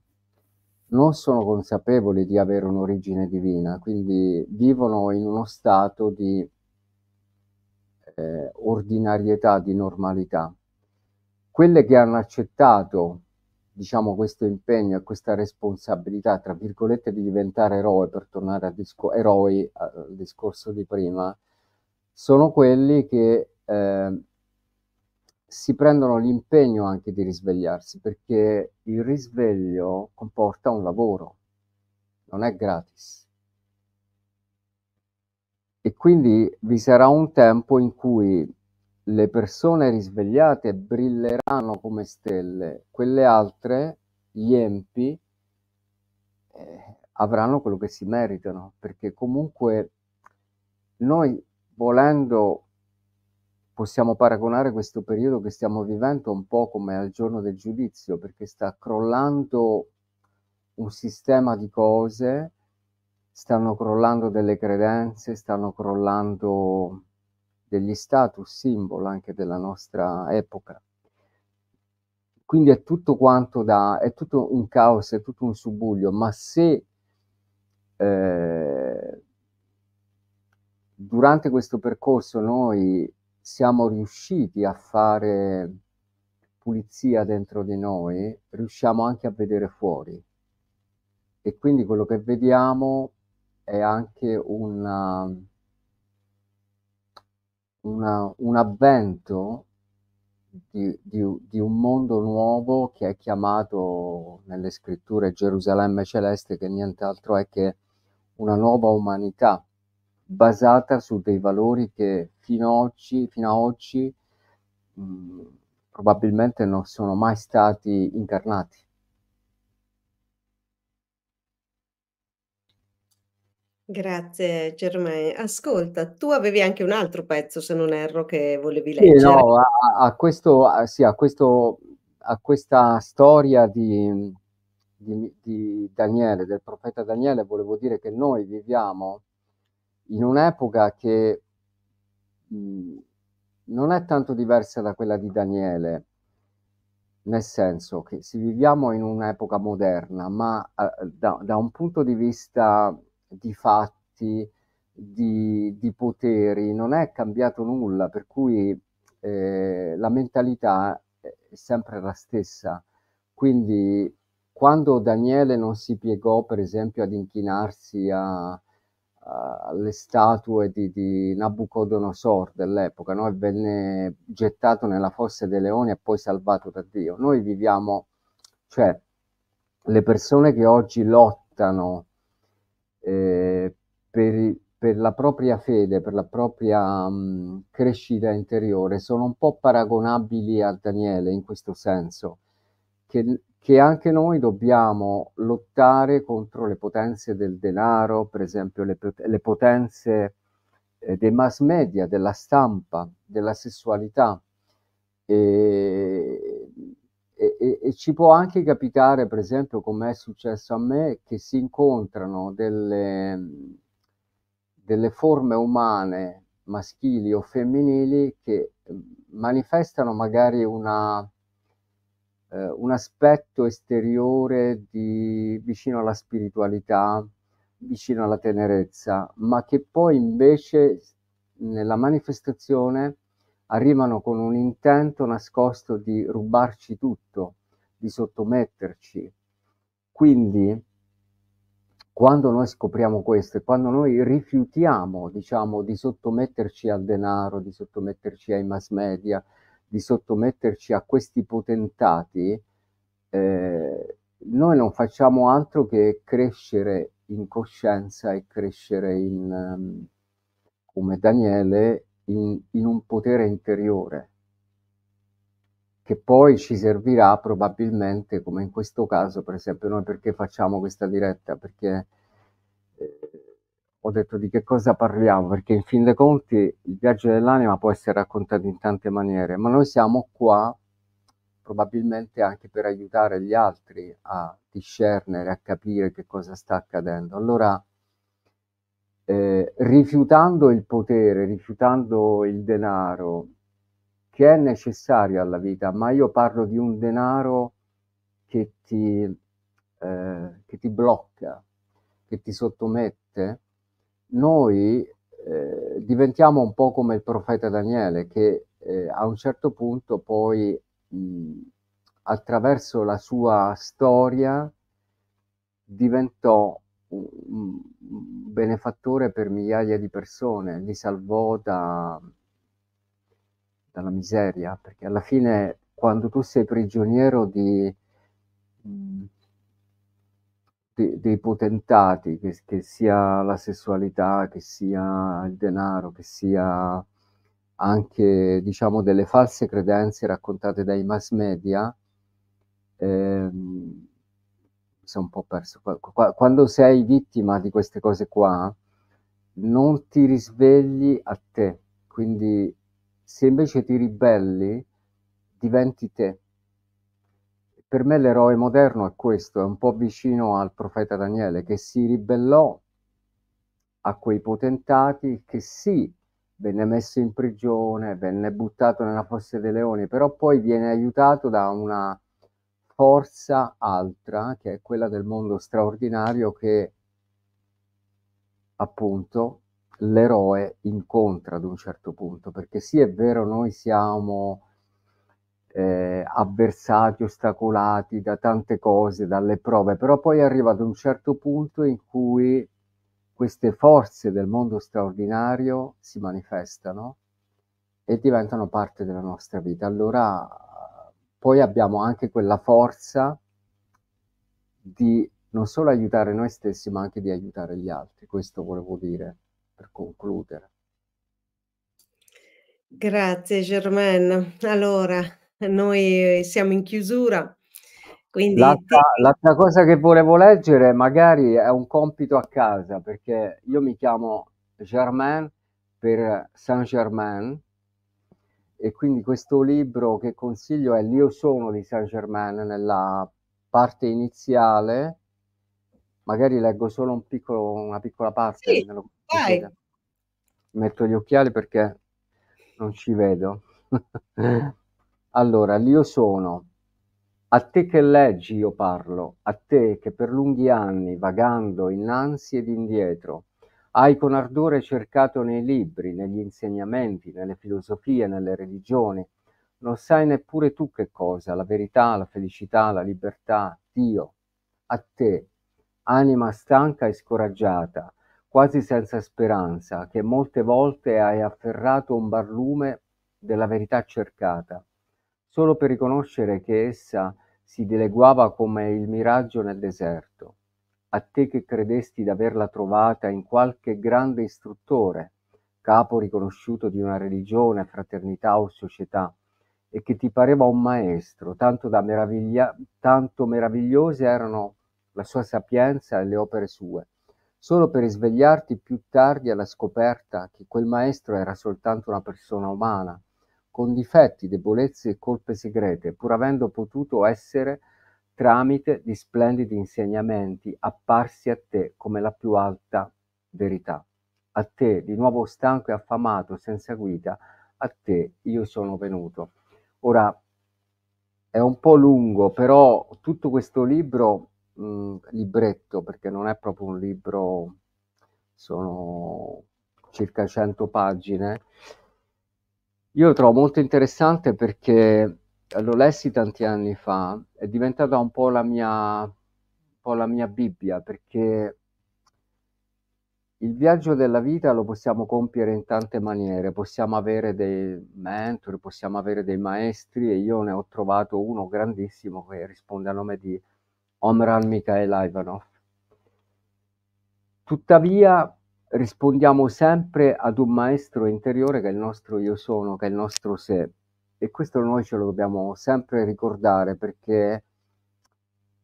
non sono consapevoli di avere un'origine divina, quindi vivono in uno stato di eh, ordinarietà, di normalità. Quelle che hanno accettato, diciamo, questo impegno e questa responsabilità, tra virgolette, di diventare eroe, per tornare a disco- eroi al discorso di prima, sono quelli che eh, si prendono l'impegno anche di risvegliarsi, perché il risveglio comporta un lavoro, non è gratis. E quindi vi sarà un tempo in cui le persone risvegliate brilleranno come stelle, quelle altre, gli empi, eh, avranno quello che si meritano, perché comunque noi volendo possiamo paragonare questo periodo che stiamo vivendo un po' come al giorno del giudizio, perché sta crollando un sistema di cose, stanno crollando delle credenze, stanno crollando degli status simbolo anche della nostra epoca. Quindi è tutto quanto da, è tutto un caos, è tutto un subuglio, ma se eh, durante questo percorso noi siamo riusciti a fare pulizia dentro di noi, riusciamo anche a vedere fuori. E quindi quello che vediamo è anche una, una, un avvento di, di, di, un mondo nuovo che è chiamato nelle scritture Gerusalemme celeste, che nient'altro è che una nuova umanità basata su dei valori che fino, oggi, fino a oggi mh, mm, probabilmente non sono mai stati incarnati. Grazie Germain. Ascolta, tu avevi anche un altro pezzo, se non erro, che volevi leggere. Sì, no, a, a, questo, a, sì, a, questo, a questa storia di, di, di Daniele, del profeta Daniele, volevo dire che noi viviamo in un'epoca che non è tanto diversa da quella di Daniele, nel senso che si viviamo in un'epoca moderna, ma eh, da, da, un punto di vista di fatti, di, di poteri, non è cambiato nulla, per cui eh, la mentalità è sempre la stessa. Quindi quando Daniele non si piegò, per esempio, ad inchinarsi a, alle statue di, di Nabucodonosor dell'epoca no? e venne gettato nella fossa dei leoni e poi salvato da Dio. Noi viviamo, cioè le persone che oggi lottano eh, per, per, la propria fede, per la propria mh, mm, crescita interiore, sono un po' paragonabili a Daniele in questo senso, che che anche noi dobbiamo lottare contro le potenze del denaro, per esempio le, le potenze eh, dei mass media, della stampa, della sessualità. E, e, e, ci può anche capitare, per esempio, come è successo a me, che si incontrano delle, delle forme umane, maschili o femminili, che mm, manifestano magari una eh, un aspetto esteriore di, vicino alla spiritualità, vicino alla tenerezza, ma che poi invece nella manifestazione arrivano con un intento nascosto di rubarci tutto, di sottometterci. Quindi quando noi scopriamo questo e quando noi rifiutiamo, diciamo, di sottometterci al denaro, di sottometterci ai mass media, di sottometterci a questi potentati, eh, noi non facciamo altro che crescere in coscienza e crescere in, ehm, come Daniele in, in un potere interiore che poi ci servirà probabilmente, come in questo caso, per esempio, noi perché facciamo questa diretta? Perché ho detto di che cosa parliamo, perché in fin dei conti il viaggio dell'anima può essere raccontato in tante maniere, ma noi siamo qua probabilmente anche per aiutare gli altri a discernere, a capire che cosa sta accadendo. Allora, eh, rifiutando il potere, rifiutando il denaro, che è necessario alla vita, ma io parlo di un denaro che ti, eh, che ti blocca, che ti sottomette, noi eh, diventiamo un po' come il profeta Daniele che eh, a un certo punto poi mh, attraverso la sua storia diventò un benefattore per migliaia di persone, li salvò da, dalla miseria, perché alla fine quando tu sei prigioniero di, de, dei potentati, che, che, sia la sessualità, che sia il denaro, che sia anche diciamo delle false credenze raccontate dai mass media, ehm, sono un po' perso. Quando sei vittima di queste cose qua, non ti risvegli a te, quindi se invece ti ribelli, diventi te per me l'eroe moderno è questo, è un po' vicino al profeta Daniele che si ribellò a quei potentati che sì, venne messo in prigione, venne buttato nella fossa dei leoni, però poi viene aiutato da una forza altra, che è quella del mondo straordinario che appunto l'eroe incontra ad un certo punto, perché sì è vero noi siamo eh, avversati, ostacolati da tante cose, dalle prove, però poi è arrivato un certo punto in cui queste forze del mondo straordinario si manifestano e diventano parte della nostra vita. Allora poi abbiamo anche quella forza di non solo aiutare noi stessi, ma anche di aiutare gli altri. Questo volevo dire per concludere. Grazie Germain. Allora, noi eh, siamo in chiusura. Quindi... L'altra, l'altra, cosa che volevo leggere magari è un compito a casa, perché io mi chiamo Germain per Saint Germain e quindi questo libro che consiglio è L'Io sono di Saint Germain nella parte iniziale. Magari leggo solo un piccolo, una piccola parte. Sì, Metto gli occhiali perché non ci vedo. Allora, io sono a te che leggi io parlo, a te che per lunghi anni, vagando innanzi ed indietro, hai con ardore cercato nei libri, negli insegnamenti, nelle filosofie, nelle religioni, non sai neppure tu che cosa, la verità, la felicità, la libertà, Dio, a te, anima stanca e scoraggiata, quasi senza speranza, che molte volte hai afferrato un barlume della verità cercata solo per riconoscere che essa si dileguava come il miraggio nel deserto. A te che credesti d'averla trovata in qualche grande istruttore, capo riconosciuto di una religione, fraternità o società, e che ti pareva un maestro, tanto, da meraviglia- tanto meravigliose erano la sua sapienza e le opere sue, solo per risvegliarti più tardi alla scoperta che quel maestro era soltanto una persona umana, con difetti, debolezze e colpe segrete, pur avendo potuto essere tramite di splendidi insegnamenti apparsi a te come la più alta verità. A te, di nuovo stanco e affamato, senza guida, a te io sono venuto. Ora, è un po' lungo, però tutto questo libro, mh, mm, libretto, perché non è proprio un libro, sono circa 100 pagine, io lo trovo molto interessante perché l'ho lessi tanti anni fa, è diventata un po' la mia, po la mia Bibbia, perché il viaggio della vita lo possiamo compiere in tante maniere, possiamo avere dei mentori, possiamo avere dei maestri e io ne ho trovato uno grandissimo che risponde a nome di Omran Mikhail Ivanov. Tuttavia rispondiamo sempre ad un maestro interiore che è il nostro io sono, che è il nostro sé. E questo noi ce lo dobbiamo sempre ricordare perché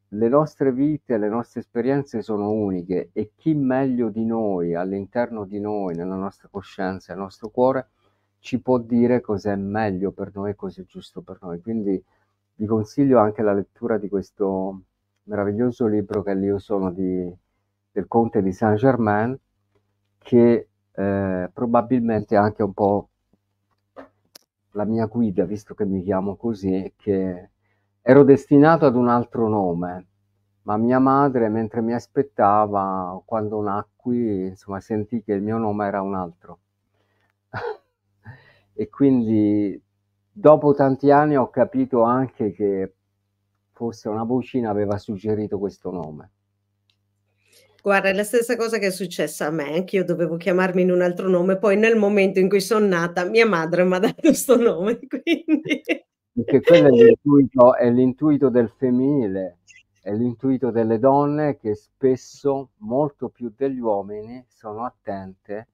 le nostre vite, le nostre esperienze sono uniche e chi meglio di noi, all'interno di noi, nella nostra coscienza, nel nostro cuore, ci può dire cos'è meglio per noi e cos'è giusto per noi. Quindi vi consiglio anche la lettura di questo meraviglioso libro che è L'Io sono di, del Conte di Saint-Germain, che eh, probabilmente anche un po' la mia guida, visto che mi chiamo così, che ero destinato ad un altro nome, ma mia madre, mentre mi aspettava, quando nacqui, insomma, sentì che il mio nome era un altro. e quindi dopo tanti anni ho capito anche che forse una vocina aveva suggerito questo nome. Guarda, è la stessa cosa che è successa a me, io dovevo chiamarmi in un altro nome, poi nel momento in cui sono nata mia madre mi ha dato questo nome, quindi... Perché quello è l'intuito, è l'intuito del femminile, è l'intuito delle donne che spesso, molto più degli uomini, sono attente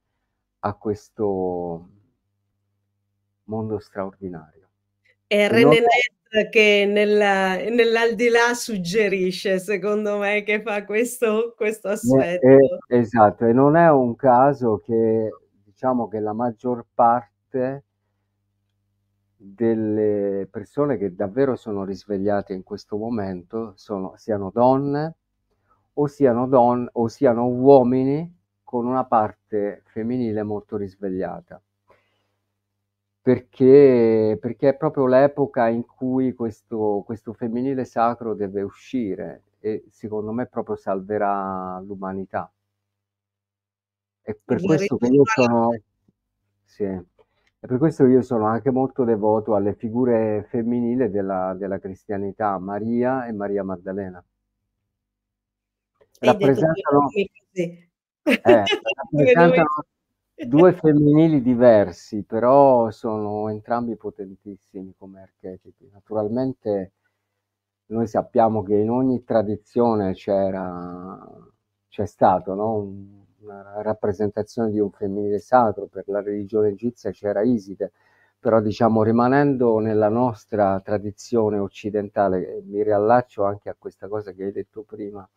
a questo mondo straordinario. È René Lett che nella, nell'aldilà suggerisce, secondo me, che fa questo, questo eh, aspetto. È, eh, è, esatto, e non è un caso che diciamo che la maggior parte delle persone che davvero sono risvegliate in questo momento sono, siano donne o siano, don, o siano uomini con una parte femminile molto risvegliata perché, perché è proprio l'epoca in cui questo, questo femminile sacro deve uscire e secondo me proprio salverà l'umanità. E per Quindi questo che io sono... Sì. E per questo io sono anche molto devoto alle figure femminili della, della cristianità, Maria e Maria Maddalena. Rappresentano, eh, rappresentano due femminili diversi, però sono entrambi potentissimi come archetipi. Naturalmente noi sappiamo che in ogni tradizione c'era, c'è stato no? una rappresentazione di un femminile sacro, per la religione egizia c'era Iside, però diciamo rimanendo nella nostra tradizione occidentale, eh, mi riallaccio anche a questa cosa che hai detto prima,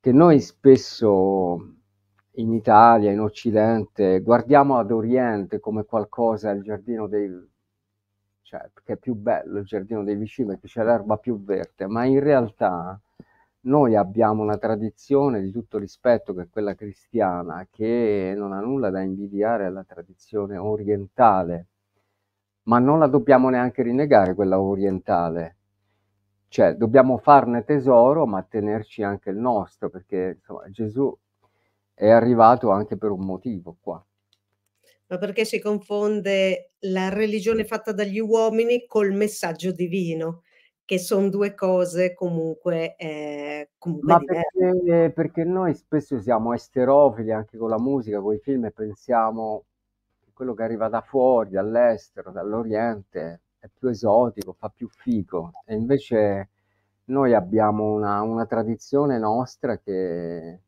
che noi spesso in Italia, in Occidente, guardiamo ad Oriente come qualcosa, il giardino dei... cioè, perché è più bello il giardino dei vicini, perché c'è l'erba più verde, ma in realtà noi abbiamo una tradizione di tutto rispetto che è quella cristiana, che non ha nulla da invidiare alla tradizione orientale, ma non la dobbiamo neanche rinnegare quella orientale. Cioè, dobbiamo farne tesoro, ma tenerci anche il nostro, perché insomma, Gesù è arrivato anche per un motivo qua. Ma perché si confonde la religione fatta dagli uomini col messaggio divino, che sono due cose comunque, eh, comunque Ma perché, perché, noi spesso siamo esterofili anche con la musica, con i film e pensiamo che quello che arriva da fuori, dall'estero, dall'Oriente è più esotico, fa più figo e invece noi abbiamo una, una tradizione nostra che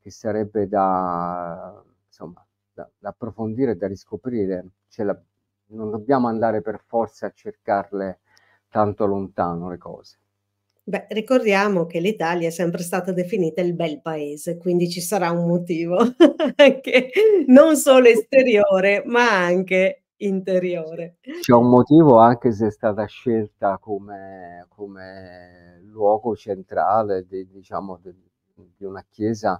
che sarebbe da, insomma, da, da approfondire, da riscoprire. La, non dobbiamo andare per forza a cercarle tanto lontano le cose. Beh, ricordiamo che l'Italia è sempre stata definita il bel paese, quindi ci sarà un motivo anche non solo esteriore, ma anche interiore. C'è un motivo anche se è stata scelta come, come luogo centrale di, diciamo, di, di una chiesa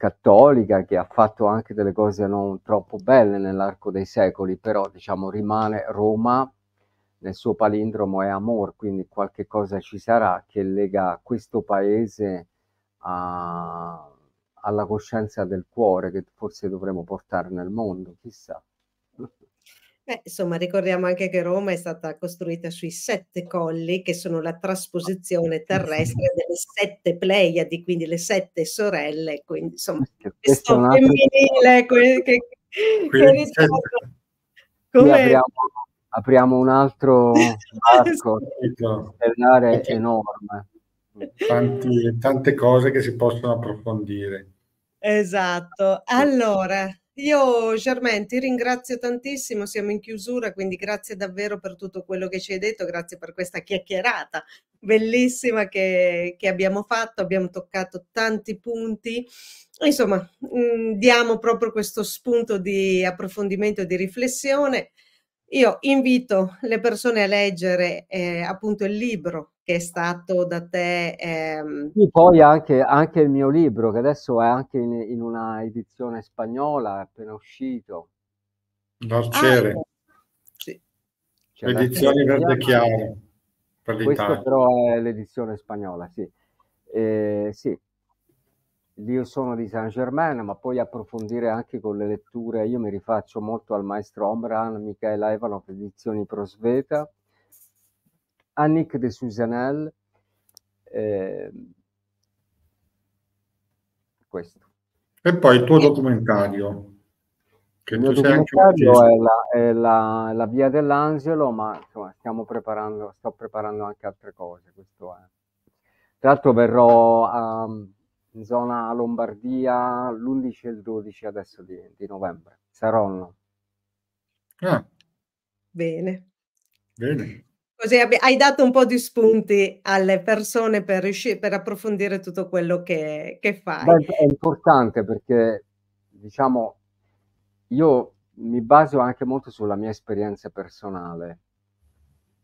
cattolica che ha fatto anche delle cose non troppo belle nell'arco dei secoli, però diciamo rimane Roma nel suo palindromo è amor, quindi qualche cosa ci sarà che lega questo paese a, alla coscienza del cuore che forse dovremmo portare nel mondo, chissà. Eh, insomma, ricordiamo anche che Roma è stata costruita sui sette colli, che sono la trasposizione terrestre delle sette Pleiadi, quindi le sette sorelle. Quindi, insomma, questo, questo femminile que- che, quindi, che certo. Come... apriamo, apriamo, un altro ah, arco esatto. Eh, eh. enorme. Tanti, tante cose che si possono approfondire. Esatto. Allora, io Germain ti ringrazio tantissimo, siamo in chiusura, quindi grazie davvero per tutto quello che ci hai detto, grazie per questa chiacchierata bellissima che, che abbiamo fatto, abbiamo toccato tanti punti, insomma mh, mm, diamo proprio questo spunto di approfondimento e di riflessione. Io invito le persone a leggere eh, appunto il libro che è stato da te. Ehm... Sì, poi anche, anche, il mio libro, che adesso è anche in, in una edizione spagnola, è appena uscito. Barcere. Ah, sì. Cioè, edizione Verde Chiaro. Per Questa però è l'edizione spagnola, sì. Eh, sì, io sono di Saint Germain, ma poi approfondire anche con le letture. Io mi rifaccio molto al maestro Omran, Michele Ivanov, edizioni Prosveta, Annick de Suzanel. Eh, questo. E poi il tuo documentario. Che il mio documentario è la, è, la, la, via dell'angelo, ma insomma, stiamo preparando, sto preparando anche altre cose. Questo è. Tra l'altro verrò a, in zona Lombardia l'11 e il 12 adesso di, di novembre. Saronno. Ah. Bene. Bene. Così hai dato un po' di spunti alle persone per, riuscire, per approfondire tutto quello che, che fai. Beh, è importante perché, diciamo, io mi baso anche molto sulla mia esperienza personale.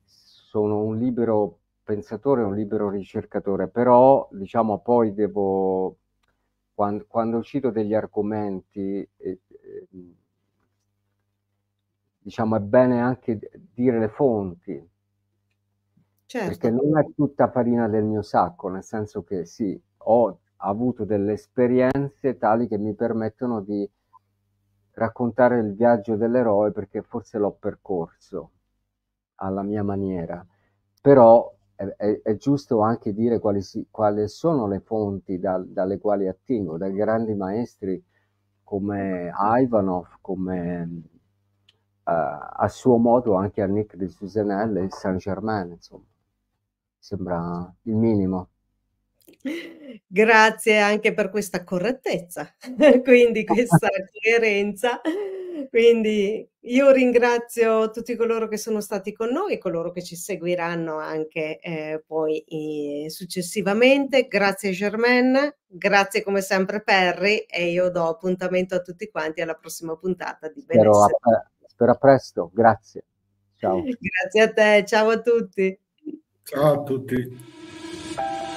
Sono un libero pensatore, un libero ricercatore, però diciamo poi devo, quando, quando cito degli argomenti, eh, diciamo è bene anche dire le fonti, certo. perché non è tutta farina del mio sacco, nel senso che sì, ho avuto delle esperienze tali che mi permettono di raccontare il viaggio dell'eroe perché forse l'ho percorso alla mia maniera, però è, è, è giusto anche dire quali, si, quali sono le fonti da, dalle quali attingo, dai grandi maestri come Ivanov, come uh, a suo modo anche a Annick di Susanelle e Saint Germain, insomma, sembra il minimo. Grazie anche per questa correttezza, quindi questa coerenza quindi io ringrazio tutti coloro che sono stati con noi, coloro che ci seguiranno anche eh, poi eh, successivamente. Grazie Germain, grazie come sempre Perry e io do appuntamento a tutti quanti alla prossima puntata di Benessere. Spero a, spero a presto, grazie. Ciao. grazie a te, ciao a tutti. Ciao a tutti.